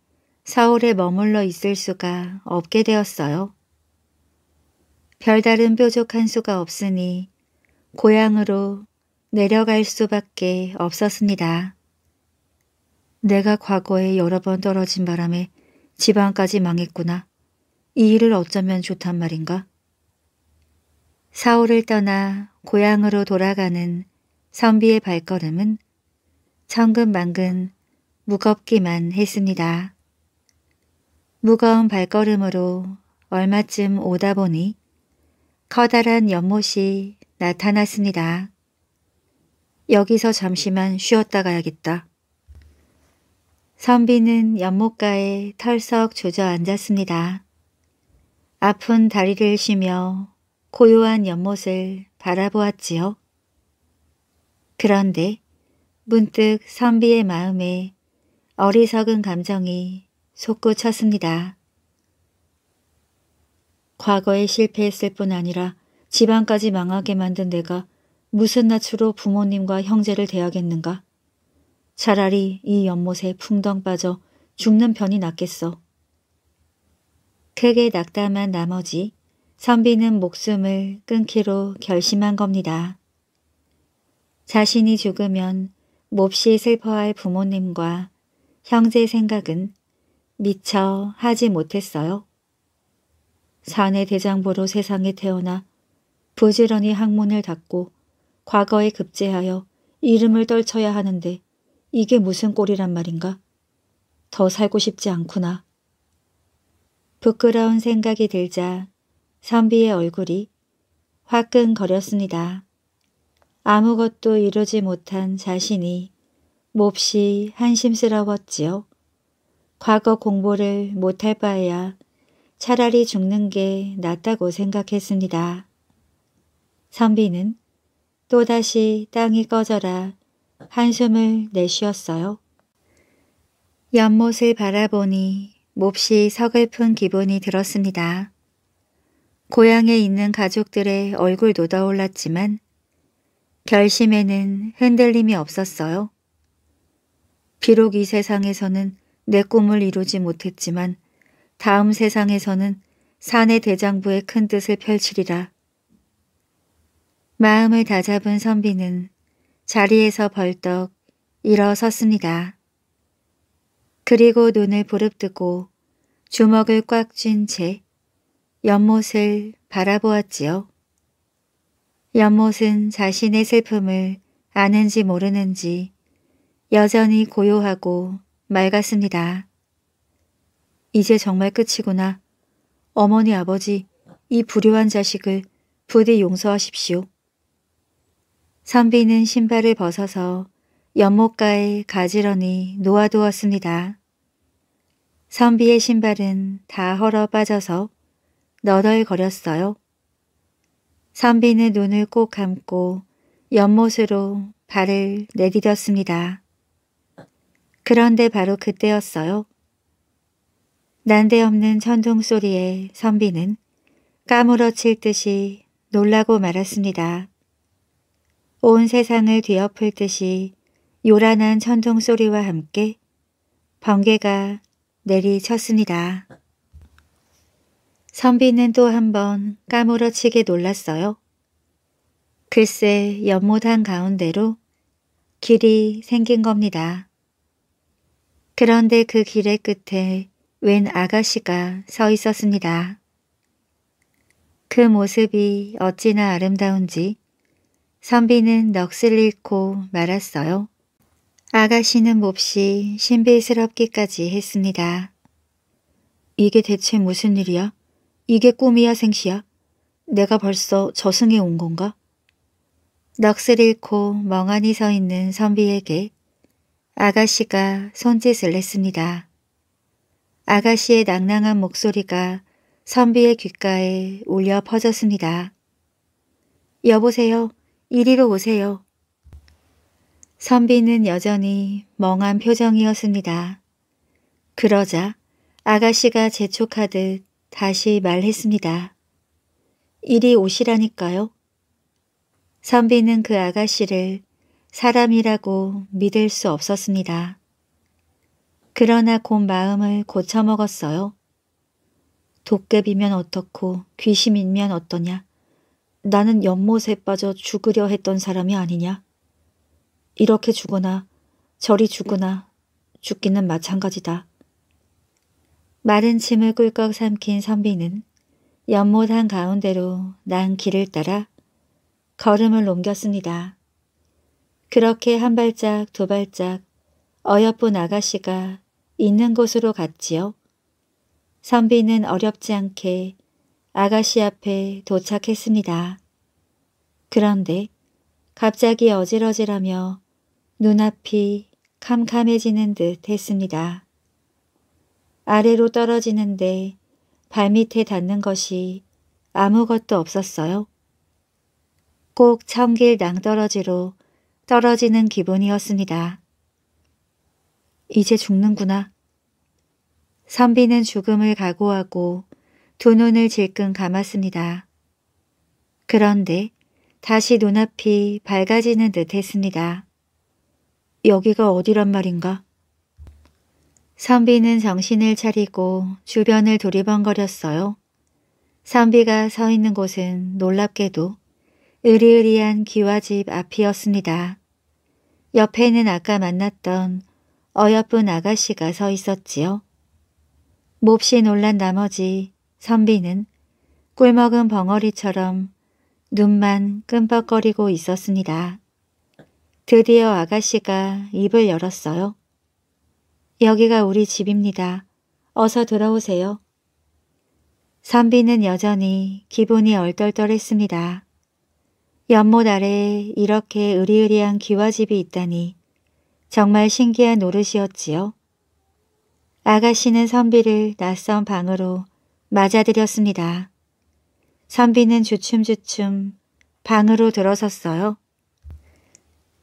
서울에 머물러 있을 수가 없게 되었어요. 별다른 뾰족한 수가 없으니 고향으로 내려갈 수밖에 없었습니다. 내가 과거에 여러 번 떨어진 바람에 집안까지 망했구나. 이 일을 어쩌면 좋단 말인가? 사울을 떠나 고향으로 돌아가는 선비의 발걸음은 천근만근 무겁기만 했습니다. 무거운 발걸음으로 얼마쯤 오다 보니 커다란 연못이 나타났습니다. 여기서 잠시만 쉬었다 가야겠다. 선비는 연못가에 털썩 조져앉았습니다 아픈 다리를 쉬며 고요한 연못을 바라보았지요. 그런데 문득 선비의 마음에 어리석은 감정이 솟구쳤습니다. 과거에 실패했을 뿐 아니라 집안까지 망하게 만든 내가 무슨 낯으로 부모님과 형제를 대하겠는가? 차라리 이 연못에 풍덩 빠져 죽는 편이 낫겠어. 크게 낙담한 나머지 선비는 목숨을 끊기로 결심한 겁니다. 자신이 죽으면 몹시 슬퍼할 부모님과 형제 생각은 미처 하지 못했어요. 사내 대장부로 세상에 태어나 부지런히 학문을 닫고 과거에 급제하여 이름을 떨쳐야 하는데 이게 무슨 꼴이란 말인가? 더 살고 싶지 않구나. 부끄러운 생각이 들자 선비의 얼굴이 화끈거렸습니다. 아무것도 이루지 못한 자신이 몹시 한심스러웠지요. 과거 공부를 못할 바에야 차라리 죽는 게 낫다고 생각했습니다. 선비는 또다시 땅이 꺼져라 한숨을 내쉬었어요. 연못을 바라보니 몹시 서글픈 기분이 들었습니다. 고향에 있는 가족들의 얼굴도 떠올랐지만 결심에는 흔들림이 없었어요. 비록 이 세상에서는 내 꿈을 이루지 못했지만 다음 세상에서는 사내 대장부의 큰 뜻을 펼치리라. 마음을 다잡은 선비는 자리에서 벌떡 일어섰습니다. 그리고 눈을 부릅뜨고 주먹을 꽉쥔채 연못을 바라보았지요. 연못은 자신의 슬픔을 아는지 모르는지 여전히 고요하고 맑았습니다. 이제 정말 끝이구나. 어머니 아버지 이 불효한 자식을 부디 용서하십시오. 선비는 신발을 벗어서 연못가에 가지런히 놓아두었습니다. 선비의 신발은 다 헐어 빠져서 너덜거렸어요. 선비는 눈을 꼭 감고 연못으로 발을 내디뎠습니다. 그런데 바로 그때였어요. 난데없는 천둥 소리에 선비는 까무러칠 듯이 놀라고 말았습니다. 온 세상을 뒤엎을 듯이 요란한 천둥 소리와 함께 번개가 내리쳤습니다. 선비는 또 한번 까무러치게 놀랐어요. 글쎄 연못한 가운데로 길이 생긴 겁니다. 그런데 그 길의 끝에 웬 아가씨가 서 있었습니다. 그 모습이 어찌나 아름다운지 선비는 넋을 잃고 말았어요. 아가씨는 몹시 신비스럽기까지 했습니다. 이게 대체 무슨 일이야? 이게 꿈이야 생시야? 내가 벌써 저승에 온 건가? 넋을 잃고 멍하니 서 있는 선비에게 아가씨가 손짓을 했습니다. 아가씨의 낭낭한 목소리가 선비의 귓가에 울려 퍼졌습니다. 여보세요. 이리로 오세요. 선비는 여전히 멍한 표정이었습니다. 그러자 아가씨가 재촉하듯 다시 말했습니다. 이리 오시라니까요. 선비는 그 아가씨를 사람이라고 믿을 수 없었습니다. 그러나 곧 마음을 고쳐먹었어요. 도깨비면 어떻고 귀신이면 어떠냐. 나는 연못에 빠져 죽으려 했던 사람이 아니냐. 이렇게 죽으나 저리 죽으나 죽기는 마찬가지다. 마른 침을 꿀꺽 삼킨 선비는 연못 한 가운데로 난 길을 따라 걸음을 옮겼습니다. 그렇게 한 발짝 두 발짝 어여쁜 아가씨가 있는 곳으로 갔지요. 선비는 어렵지 않게 아가씨 앞에 도착했습니다. 그런데 갑자기 어질어질하며 눈앞이 캄캄해지는 듯 했습니다. 아래로 떨어지는데 발밑에 닿는 것이 아무것도 없었어요. 꼭 청길 낭떠러지로 떨어지는 기분이었습니다. 이제 죽는구나. 선비는 죽음을 각오하고 두 눈을 질끈 감았습니다. 그런데 다시 눈앞이 밝아지는 듯 했습니다. 여기가 어디란 말인가? 선비는 정신을 차리고 주변을 두리번거렸어요. 선비가 서 있는 곳은 놀랍게도 으리으리한 기와집 앞이었습니다. 옆에는 아까 만났던 어여쁜 아가씨가 서 있었지요. 몹시 놀란 나머지 선비는 꿀먹은 벙어리처럼 눈만 끔뻑거리고 있었습니다. 드디어 아가씨가 입을 열었어요. 여기가 우리 집입니다. 어서 돌아오세요 선비는 여전히 기분이 얼떨떨했습니다. 연못 아래 에 이렇게 으리으리한 기와집이 있다니 정말 신기한 노릇이었지요. 아가씨는 선비를 낯선 방으로 맞아들였습니다. 선비는 주춤주춤 방으로 들어섰어요.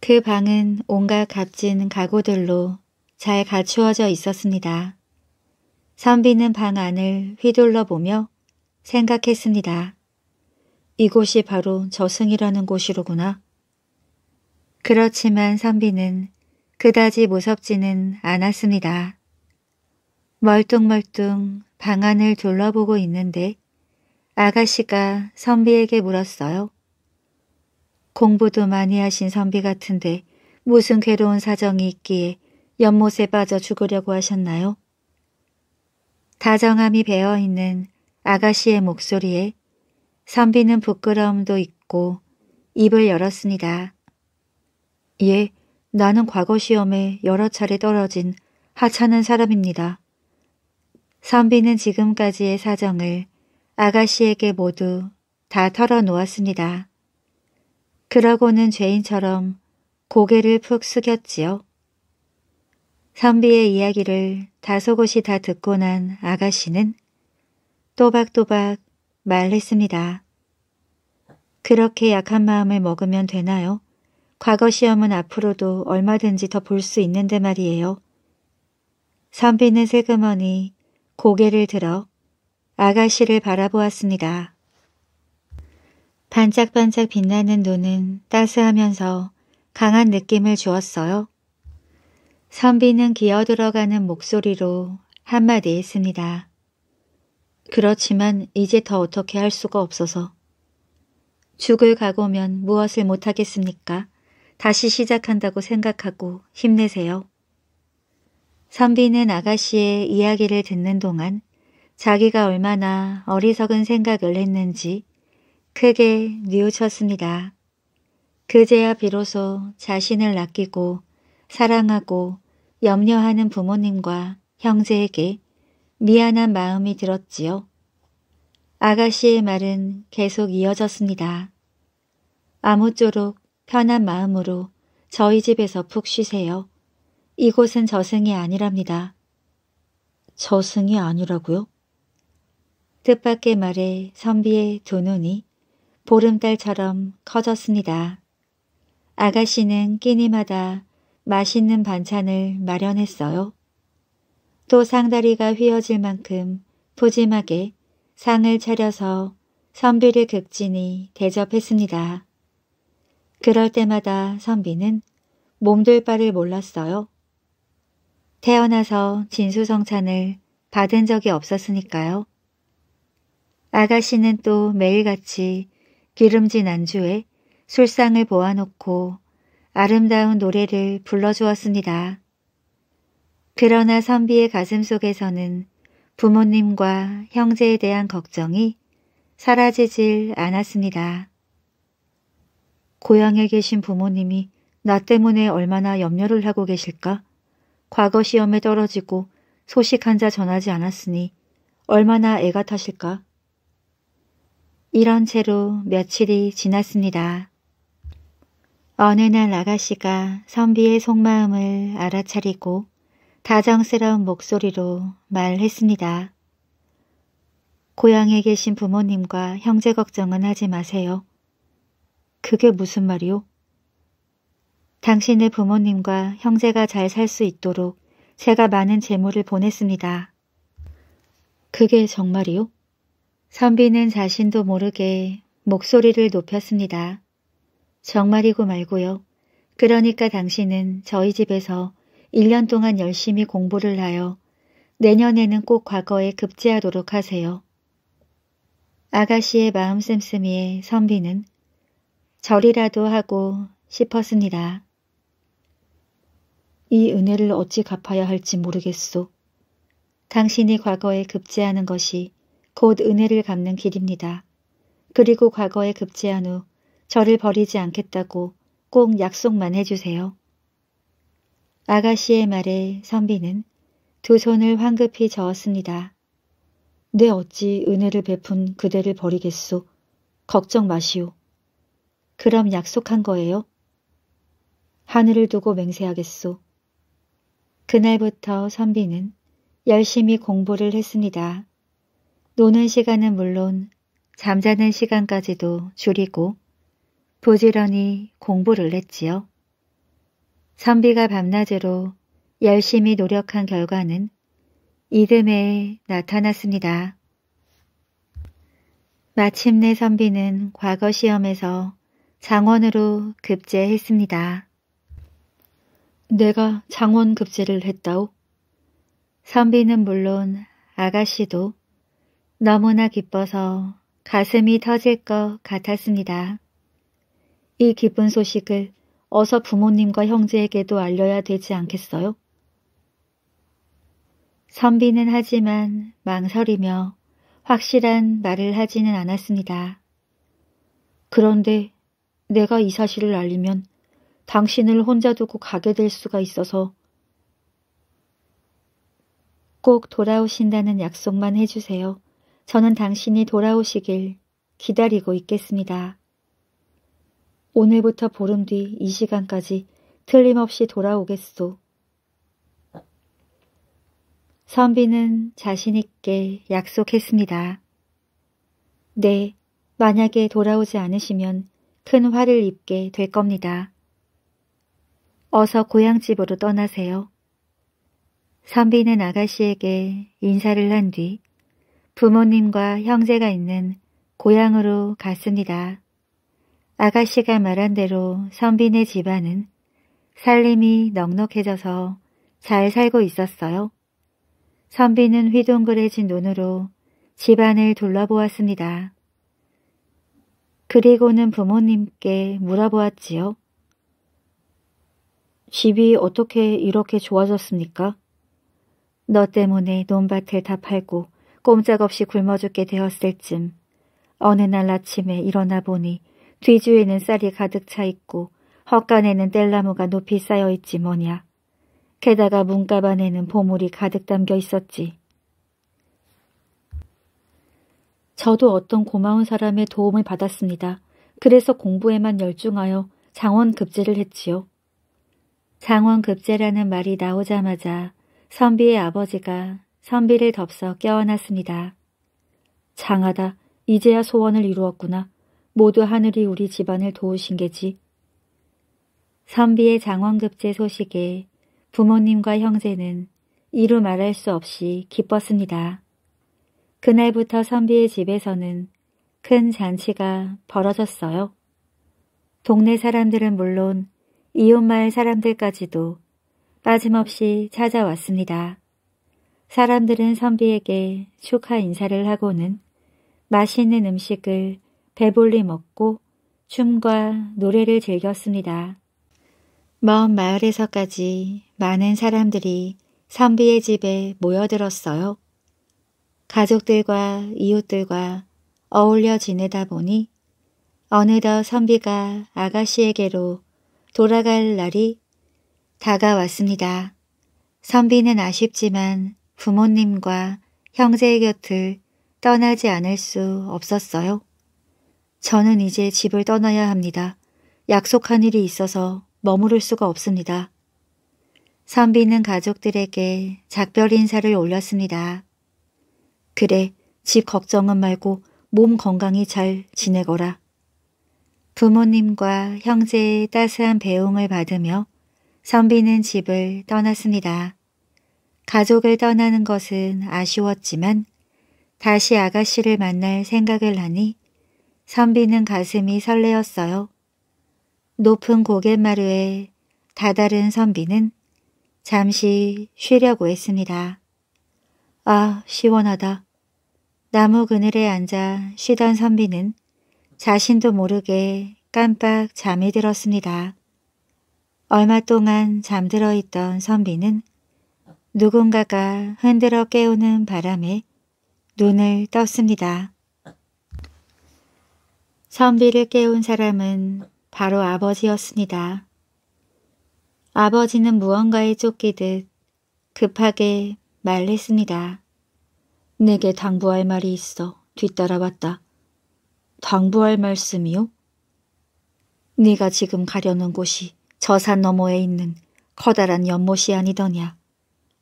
그 방은 온갖 값진 가구들로 잘 갖추어져 있었습니다. 선비는 방 안을 휘둘러 보며 생각했습니다. 이곳이 바로 저승이라는 곳이로구나. 그렇지만 선비는 그다지 무섭지는 않았습니다. 멀뚱멀뚱 방 안을 둘러보고 있는데 아가씨가 선비에게 물었어요. 공부도 많이 하신 선비 같은데 무슨 괴로운 사정이 있기에 연못에 빠져 죽으려고 하셨나요? 다정함이 배어있는 아가씨의 목소리에 선비는 부끄러움도 있고 입을 열었습니다. 예, 나는 과거 시험에 여러 차례 떨어진 하찮은 사람입니다. 선비는 지금까지의 사정을 아가씨에게 모두 다 털어놓았습니다. 그러고는 죄인처럼 고개를 푹 숙였지요. 선비의 이야기를 다소곳이 다 듣고 난 아가씨는 또박또박 말했습니다. 그렇게 약한 마음을 먹으면 되나요? 과거 시험은 앞으로도 얼마든지 더 볼 수 있는데 말이에요. 선비는 세그머니 고개를 들어 아가씨를 바라보았습니다. 반짝반짝 빛나는 눈은 따스하면서 강한 느낌을 주었어요. 선비는 기어 들어가는 목소리로 한마디 했습니다. 그렇지만 이제 더 어떻게 할 수가 없어서. 죽을 각오면 무엇을 못하겠습니까? 다시 시작한다고 생각하고 힘내세요. 선비는 아가씨의 이야기를 듣는 동안 자기가 얼마나 어리석은 생각을 했는지 크게 뉘우쳤습니다. 그제야 비로소 자신을 아끼고 사랑하고 염려하는 부모님과 형제에게 미안한 마음이 들었지요. 아가씨의 말은 계속 이어졌습니다. 아무쪼록 편한 마음으로 저희 집에서 푹 쉬세요. 이곳은 저승이 아니랍니다. 저승이 아니라고요? 뜻밖의 말에 선비의 두 눈이 보름달처럼 커졌습니다. 아가씨는 끼니마다 맛있는 반찬을 마련했어요. 또 상다리가 휘어질 만큼 푸짐하게 상을 차려서 선비를 극진히 대접했습니다. 그럴 때마다 선비는 몸둘 바를 몰랐어요. 태어나서 진수성찬을 받은 적이 없었으니까요. 아가씨는 또 매일같이 기름진 안주에 술상을 보아놓고 아름다운 노래를 불러주었습니다. 그러나 선비의 가슴 속에서는 부모님과 형제에 대한 걱정이 사라지질 않았습니다. 고향에 계신 부모님이 나 때문에 얼마나 염려를 하고 계실까? 과거 시험에 떨어지고 소식 한 자 전하지 않았으니 얼마나 애가 타실까? 이런 채로 며칠이 지났습니다. 어느 날 아가씨가 선비의 속마음을 알아차리고 다정스러운 목소리로 말했습니다. 고향에 계신 부모님과 형제 걱정은 하지 마세요. 그게 무슨 말이요? 당신의 부모님과 형제가 잘 살 수 있도록 제가 많은 재물을 보냈습니다. 그게 정말이요? 선비는 자신도 모르게 목소리를 높였습니다. 정말이고 말고요. 그러니까 당신은 저희 집에서 1년 동안 열심히 공부를 하여 내년에는 꼭 과거에 급제하도록 하세요. 아가씨의 마음 씀씀이에 선비는 절이라도 하고 싶었습니다. 이 은혜를 어찌 갚아야 할지 모르겠소. 당신이 과거에 급제하는 것이 곧 은혜를 갚는 길입니다. 그리고 과거에 급제한 후 저를 버리지 않겠다고 꼭 약속만 해주세요. 아가씨의 말에 선비는 두 손을 황급히 저었습니다. 내 네, 어찌 은혜를 베푼 그대를 버리겠소. 걱정 마시오. 그럼 약속한 거예요? 하늘을 두고 맹세하겠소. 그날부터 선비는 열심히 공부를 했습니다. 노는 시간은 물론 잠자는 시간까지도 줄이고 부지런히 공부를 했지요. 선비가 밤낮으로 열심히 노력한 결과는 이듬해 나타났습니다. 마침내 선비는 과거 시험에서 장원으로 급제했습니다. 내가 장원 급제를 했다오? 선비는 물론 아가씨도 너무나 기뻐서 가슴이 터질 것 같았습니다. 이 기쁜 소식을 어서 부모님과 형제에게도 알려야 되지 않겠어요? 선비는 하지만 망설이며 확실한 말을 하지는 않았습니다. 그런데 내가 이 사실을 알리면 당신을 혼자 두고 가게 될 수가 있어서 꼭 돌아오신다는 약속만 해주세요. 저는 당신이 돌아오시길 기다리고 있겠습니다. 오늘부터 보름 뒤 이 시간까지 틀림없이 돌아오겠소. 선비는 자신있게 약속했습니다. 네, 만약에 돌아오지 않으시면 큰 화를 입게 될 겁니다. 어서 고향집으로 떠나세요. 선비는 아가씨에게 인사를 한 뒤 부모님과 형제가 있는 고향으로 갔습니다. 아가씨가 말한 대로 선빈의 집안은 살림이 넉넉해져서 잘 살고 있었어요. 선빈은 휘둥그레진 눈으로 집안을 둘러보았습니다. 그리고는 부모님께 물어보았지요. 집이 어떻게 이렇게 좋아졌습니까? 너 때문에 논밭을 다 팔고 꼼짝없이 굶어 죽게 되었을 쯤 어느 날 아침에 일어나 보니 뒤주에는 쌀이 가득 차 있고 헛간에는 뗄나무가 높이 쌓여 있지 뭐냐. 게다가 문갑 안에는 보물이 가득 담겨 있었지. 저도 어떤 고마운 사람의 도움을 받았습니다. 그래서 공부에만 열중하여 장원급제를 했지요. 장원급제라는 말이 나오자마자 선비의 아버지가 선비를 덥서 껴안았습니다. 장하다, 이제야 소원을 이루었구나. 모두 하늘이 우리 집안을 도우신 게지. 선비의 장원급제 소식에 부모님과 형제는 이루 말할 수 없이 기뻤습니다. 그날부터 선비의 집에서는 큰 잔치가 벌어졌어요. 동네 사람들은 물론 이웃마을 사람들까지도 빠짐없이 찾아왔습니다. 사람들은 선비에게 축하 인사를 하고는 맛있는 음식을 배불리 먹고 춤과 노래를 즐겼습니다. 먼 마을에서까지 많은 사람들이 선비의 집에 모여들었어요. 가족들과 이웃들과 어울려 지내다 보니 어느덧 선비가 아가씨에게로 돌아갈 날이 다가왔습니다. 선비는 아쉽지만 부모님과 형제의 곁을 떠나지 않을 수 없었어요. 저는 이제 집을 떠나야 합니다. 약속한 일이 있어서 머무를 수가 없습니다. 선비는 가족들에게 작별 인사를 올렸습니다. 그래, 집 걱정은 말고 몸 건강히 잘 지내거라. 부모님과 형제의 따스한 배웅을 받으며 선비는 집을 떠났습니다. 가족을 떠나는 것은 아쉬웠지만 다시 아가씨를 만날 생각을 하니 선비는 가슴이 설레었어요. 높은 고갯마루에 다다른 선비는 잠시 쉬려고 했습니다. 아, 시원하다. 나무 그늘에 앉아 쉬던 선비는 자신도 모르게 깜빡 잠이 들었습니다. 얼마 동안 잠들어 있던 선비는 누군가가 흔들어 깨우는 바람에 눈을 떴습니다. 선비를 깨운 사람은 바로 아버지였습니다. 아버지는 무언가에 쫓기듯 급하게 말했습니다. 내게 당부할 말이 있어 뒤따라왔다. 당부할 말씀이요? 네가 지금 가려는 곳이 저 산 너머에 있는 커다란 연못이 아니더냐.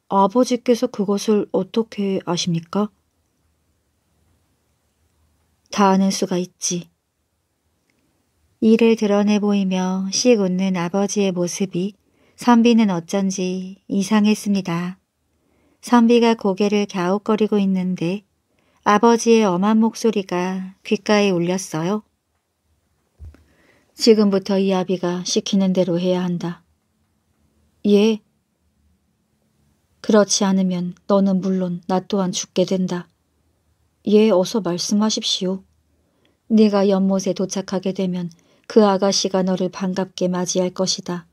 아버지께서 그것을 어떻게 아십니까? 다 아는 수가 있지. 이를 드러내 보이며 씩 웃는 아버지의 모습이 선비는 어쩐지 이상했습니다. 선비가 고개를 갸웃거리고 있는데 아버지의 엄한 목소리가 귓가에 울렸어요. 지금부터 이 아비가 시키는 대로 해야 한다. 예. 그렇지 않으면 너는 물론 나 또한 죽게 된다. 예, 어서 말씀하십시오. 네가 연못에 도착하게 되면 그 아가씨가 너를 반갑게 맞이할 것이다.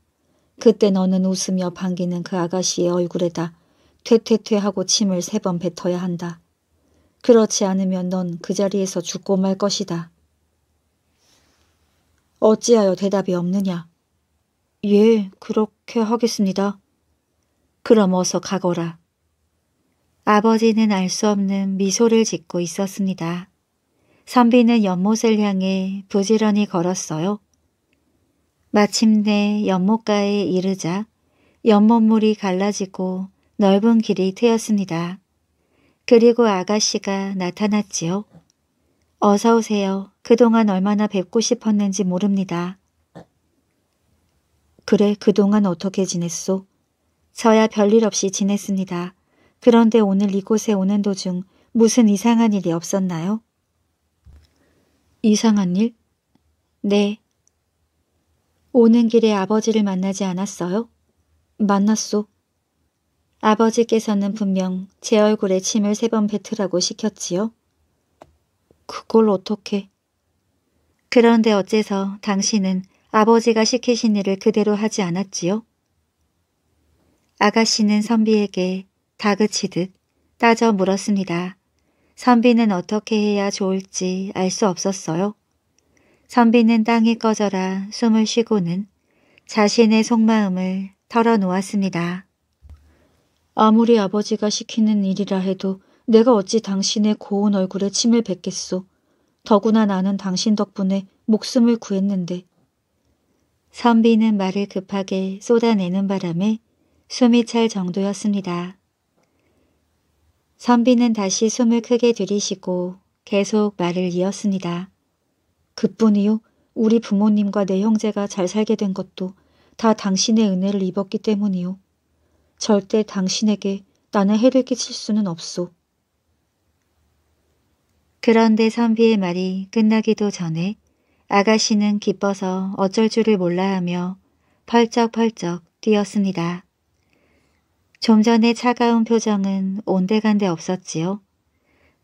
그때 너는 웃으며 반기는 그 아가씨의 얼굴에다 퇴퇴퇴 하고 침을 세 번 뱉어야 한다. 그렇지 않으면 넌 그 자리에서 죽고 말 것이다. 어찌하여 대답이 없느냐? 예, 그렇게 하겠습니다. 그럼 어서 가거라. 아버지는 알 수 없는 미소를 짓고 있었습니다. 선비는 연못을 향해 부지런히 걸었어요. 마침내 연못가에 이르자 연못물이 갈라지고 넓은 길이 트였습니다. 그리고 아가씨가 나타났지요. 어서 오세요. 그동안 얼마나 뵙고 싶었는지 모릅니다. 그래 그동안 어떻게 지냈소? 저야 별일 없이 지냈습니다. 그런데 오늘 이곳에 오는 도중 무슨 이상한 일이 없었나요? 이상한 일? 네. 오는 길에 아버지를 만나지 않았어요? 만났소. 아버지께서는 분명 제 얼굴에 침을 세 번 뱉으라고 시켰지요? 그걸 어떻게... 그런데 어째서 당신은 아버지가 시키신 일을 그대로 하지 않았지요? 아가씨는 선비에게 다그치듯 따져 물었습니다. 선비는 어떻게 해야 좋을지 알 수 없었어요. 선비는 땅이 꺼져라 숨을 쉬고는 자신의 속마음을 털어놓았습니다. 아무리 아버지가 시키는 일이라 해도 내가 어찌 당신의 고운 얼굴에 침을 뱉겠소. 더구나 나는 당신 덕분에 목숨을 구했는데. 선비는 말을 급하게 쏟아내는 바람에 숨이 찰 정도였습니다. 선비는 다시 숨을 크게 들이쉬고 계속 말을 이었습니다. 그뿐이요. 우리 부모님과 내 형제가 잘 살게 된 것도 다 당신의 은혜를 입었기 때문이요. 절대 당신에게 나는 해를 끼칠 수는 없소. 그런데 선비의 말이 끝나기도 전에 아가씨는 기뻐서 어쩔 줄을 몰라 하며 펄쩍펄쩍 뛰었습니다. 좀 전에 차가운 표정은 온데간데 없었지요.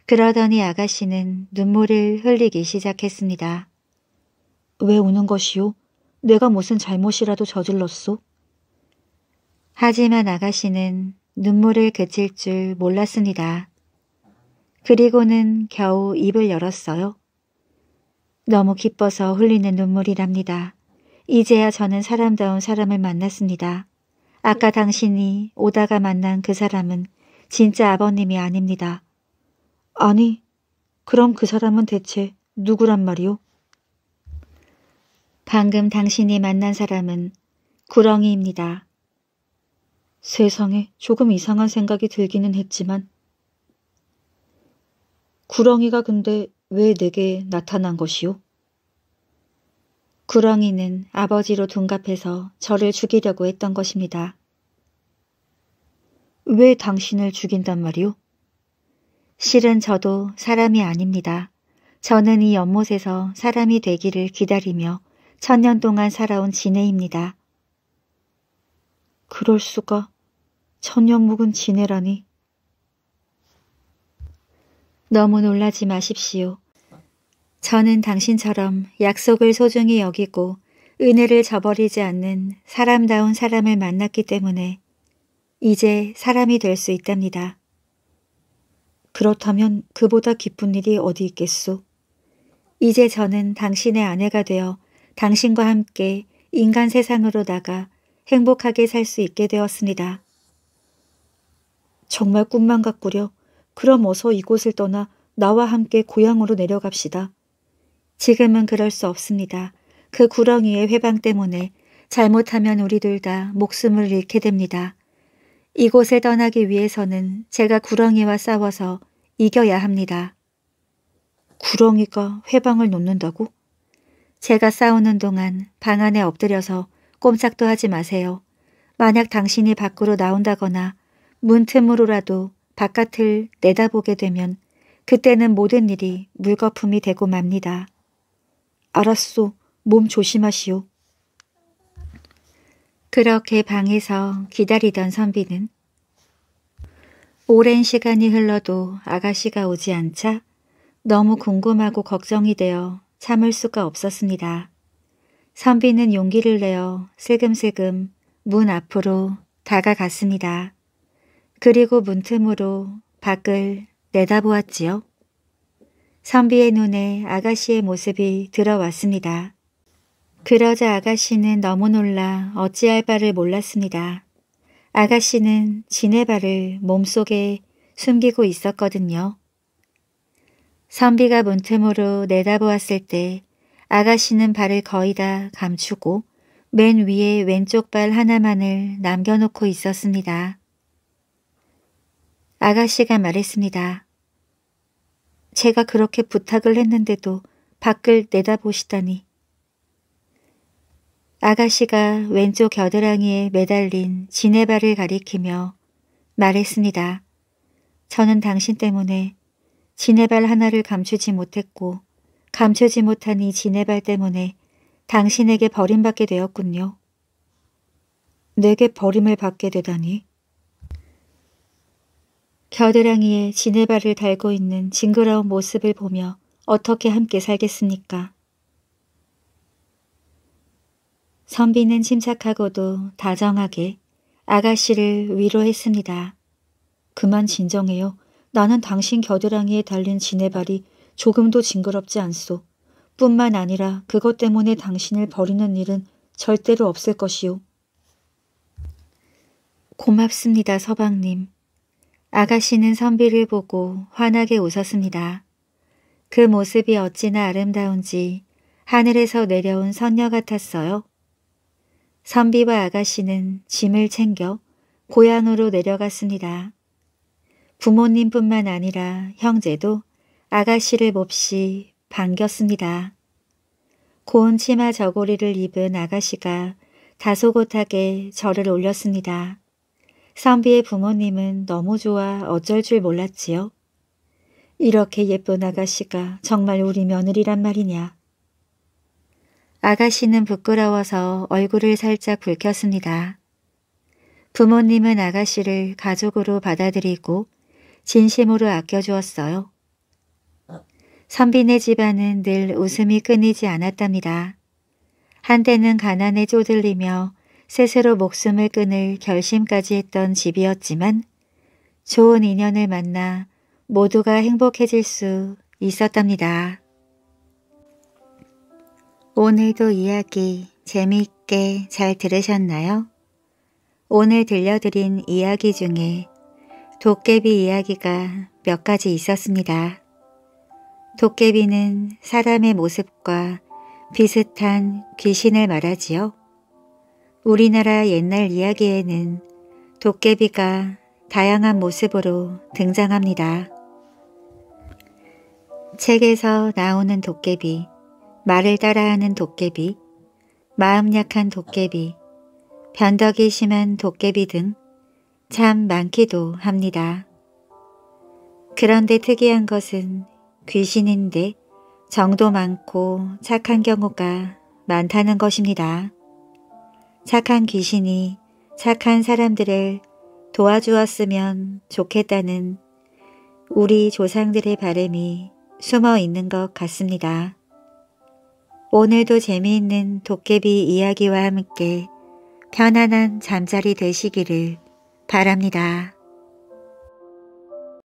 그러더니 아가씨는 눈물을 흘리기 시작했습니다. 왜 우는 것이요 내가 무슨 잘못이라도 저질렀소? 하지만 아가씨는 눈물을 그칠 줄 몰랐습니다. 그리고는 겨우 입을 열었어요. 너무 기뻐서 흘리는 눈물이랍니다. 이제야 저는 사람다운 사람을 만났습니다. 아까 당신이 오다가 만난 그 사람은 진짜 아버님이 아닙니다. 아니, 그럼 그 사람은 대체 누구란 말이오? 방금 당신이 만난 사람은 구렁이입니다. 세상에 조금 이상한 생각이 들기는 했지만 구렁이가 근데 왜 내게 나타난 것이오? 구렁이는 아버지로 둔갑해서 저를 죽이려고 했던 것입니다. 왜 당신을 죽인단 말이오? 실은 저도 사람이 아닙니다. 저는 이 연못에서 사람이 되기를 기다리며 천년 동안 살아온 지네입니다. 그럴 수가 천년 묵은 지네라니. 너무 놀라지 마십시오. 저는 당신처럼 약속을 소중히 여기고 은혜를 저버리지 않는 사람다운 사람을 만났기 때문에 이제 사람이 될 수 있답니다. 그렇다면 그보다 기쁜 일이 어디 있겠소? 이제 저는 당신의 아내가 되어 당신과 함께 인간 세상으로 나가 행복하게 살 수 있게 되었습니다. 정말 꿈만 같구려. 그럼 어서 이곳을 떠나 나와 함께 고향으로 내려갑시다. 지금은 그럴 수 없습니다. 그 구렁이의 회방 때문에 잘못하면 우리 둘 다 목숨을 잃게 됩니다. 이곳에 떠나기 위해서는 제가 구렁이와 싸워서 이겨야 합니다. 구렁이가 회방을 놓는다고? 제가 싸우는 동안 방 안에 엎드려서 꼼짝도 하지 마세요. 만약 당신이 밖으로 나온다거나 문틈으로라도 바깥을 내다보게 되면 그때는 모든 일이 물거품이 되고 맙니다. 알았소. 몸 조심하시오. 그렇게 방에서 기다리던 선비는 오랜 시간이 흘러도 아가씨가 오지 않자 너무 궁금하고 걱정이 되어 참을 수가 없었습니다. 선비는 용기를 내어 슬금슬금 문 앞으로 다가갔습니다. 그리고 문틈으로 밖을 내다보았지요. 선비의 눈에 아가씨의 모습이 들어왔습니다. 그러자 아가씨는 너무 놀라 어찌할 바를 몰랐습니다. 아가씨는 지네 발을 몸속에 숨기고 있었거든요. 선비가 문틈으로 내다보았을 때 아가씨는 발을 거의 다 감추고 맨 위에 왼쪽 발 하나만을 남겨놓고 있었습니다. 아가씨가 말했습니다. 제가 그렇게 부탁을 했는데도 밖을 내다보시다니. 아가씨가 왼쪽 겨드랑이에 매달린 지네발을 가리키며 말했습니다. 저는 당신 때문에 지네발 하나를 감추지 못했고 감추지 못한 이 지네발 때문에 당신에게 버림받게 되었군요. 내게 버림을 받게 되다니. 겨드랑이에 지네발을 달고 있는 징그러운 모습을 보며 어떻게 함께 살겠습니까? 선비는 침착하고도 다정하게 아가씨를 위로했습니다. 그만 진정해요. 나는 당신 겨드랑이에 달린 지네발이 조금도 징그럽지 않소. 뿐만 아니라 그것 때문에 당신을 버리는 일은 절대로 없을 것이오. 고맙습니다, 서방님. 아가씨는 선비를 보고 환하게 웃었습니다. 그 모습이 어찌나 아름다운지 하늘에서 내려온 선녀 같았어요. 선비와 아가씨는 짐을 챙겨 고향으로 내려갔습니다. 부모님뿐만 아니라 형제도 아가씨를 몹시 반겼습니다. 고운 치마 저고리를 입은 아가씨가 다소곳하게 절을 올렸습니다. 선비의 부모님은 너무 좋아 어쩔 줄 몰랐지요. 이렇게 예쁜 아가씨가 정말 우리 며느리란 말이냐. 아가씨는 부끄러워서 얼굴을 살짝 붉혔습니다. 부모님은 아가씨를 가족으로 받아들이고 진심으로 아껴주었어요. 선비네 집안은 늘 웃음이 끊이지 않았답니다. 한때는 가난에 쪼들리며 스스로 목숨을 끊을 결심까지 했던 집이었지만 좋은 인연을 만나 모두가 행복해질 수 있었답니다. 오늘도 이야기 재미있게 잘 들으셨나요? 오늘 들려드린 이야기 중에 도깨비 이야기가 몇 가지 있었습니다. 도깨비는 사람의 모습과 비슷한 귀신을 말하지요. 우리나라 옛날 이야기에는 도깨비가 다양한 모습으로 등장합니다. 책에서 나오는 도깨비, 말을 따라하는 도깨비, 마음 약한 도깨비, 변덕이 심한 도깨비 등 참 많기도 합니다. 그런데 특이한 것은 귀신인데 정도 많고 착한 경우가 많다는 것입니다. 착한 귀신이 착한 사람들을 도와주었으면 좋겠다는 우리 조상들의 바램이 숨어 있는 것 같습니다. 오늘도 재미있는 도깨비 이야기와 함께 편안한 잠자리 되시기를 바랍니다.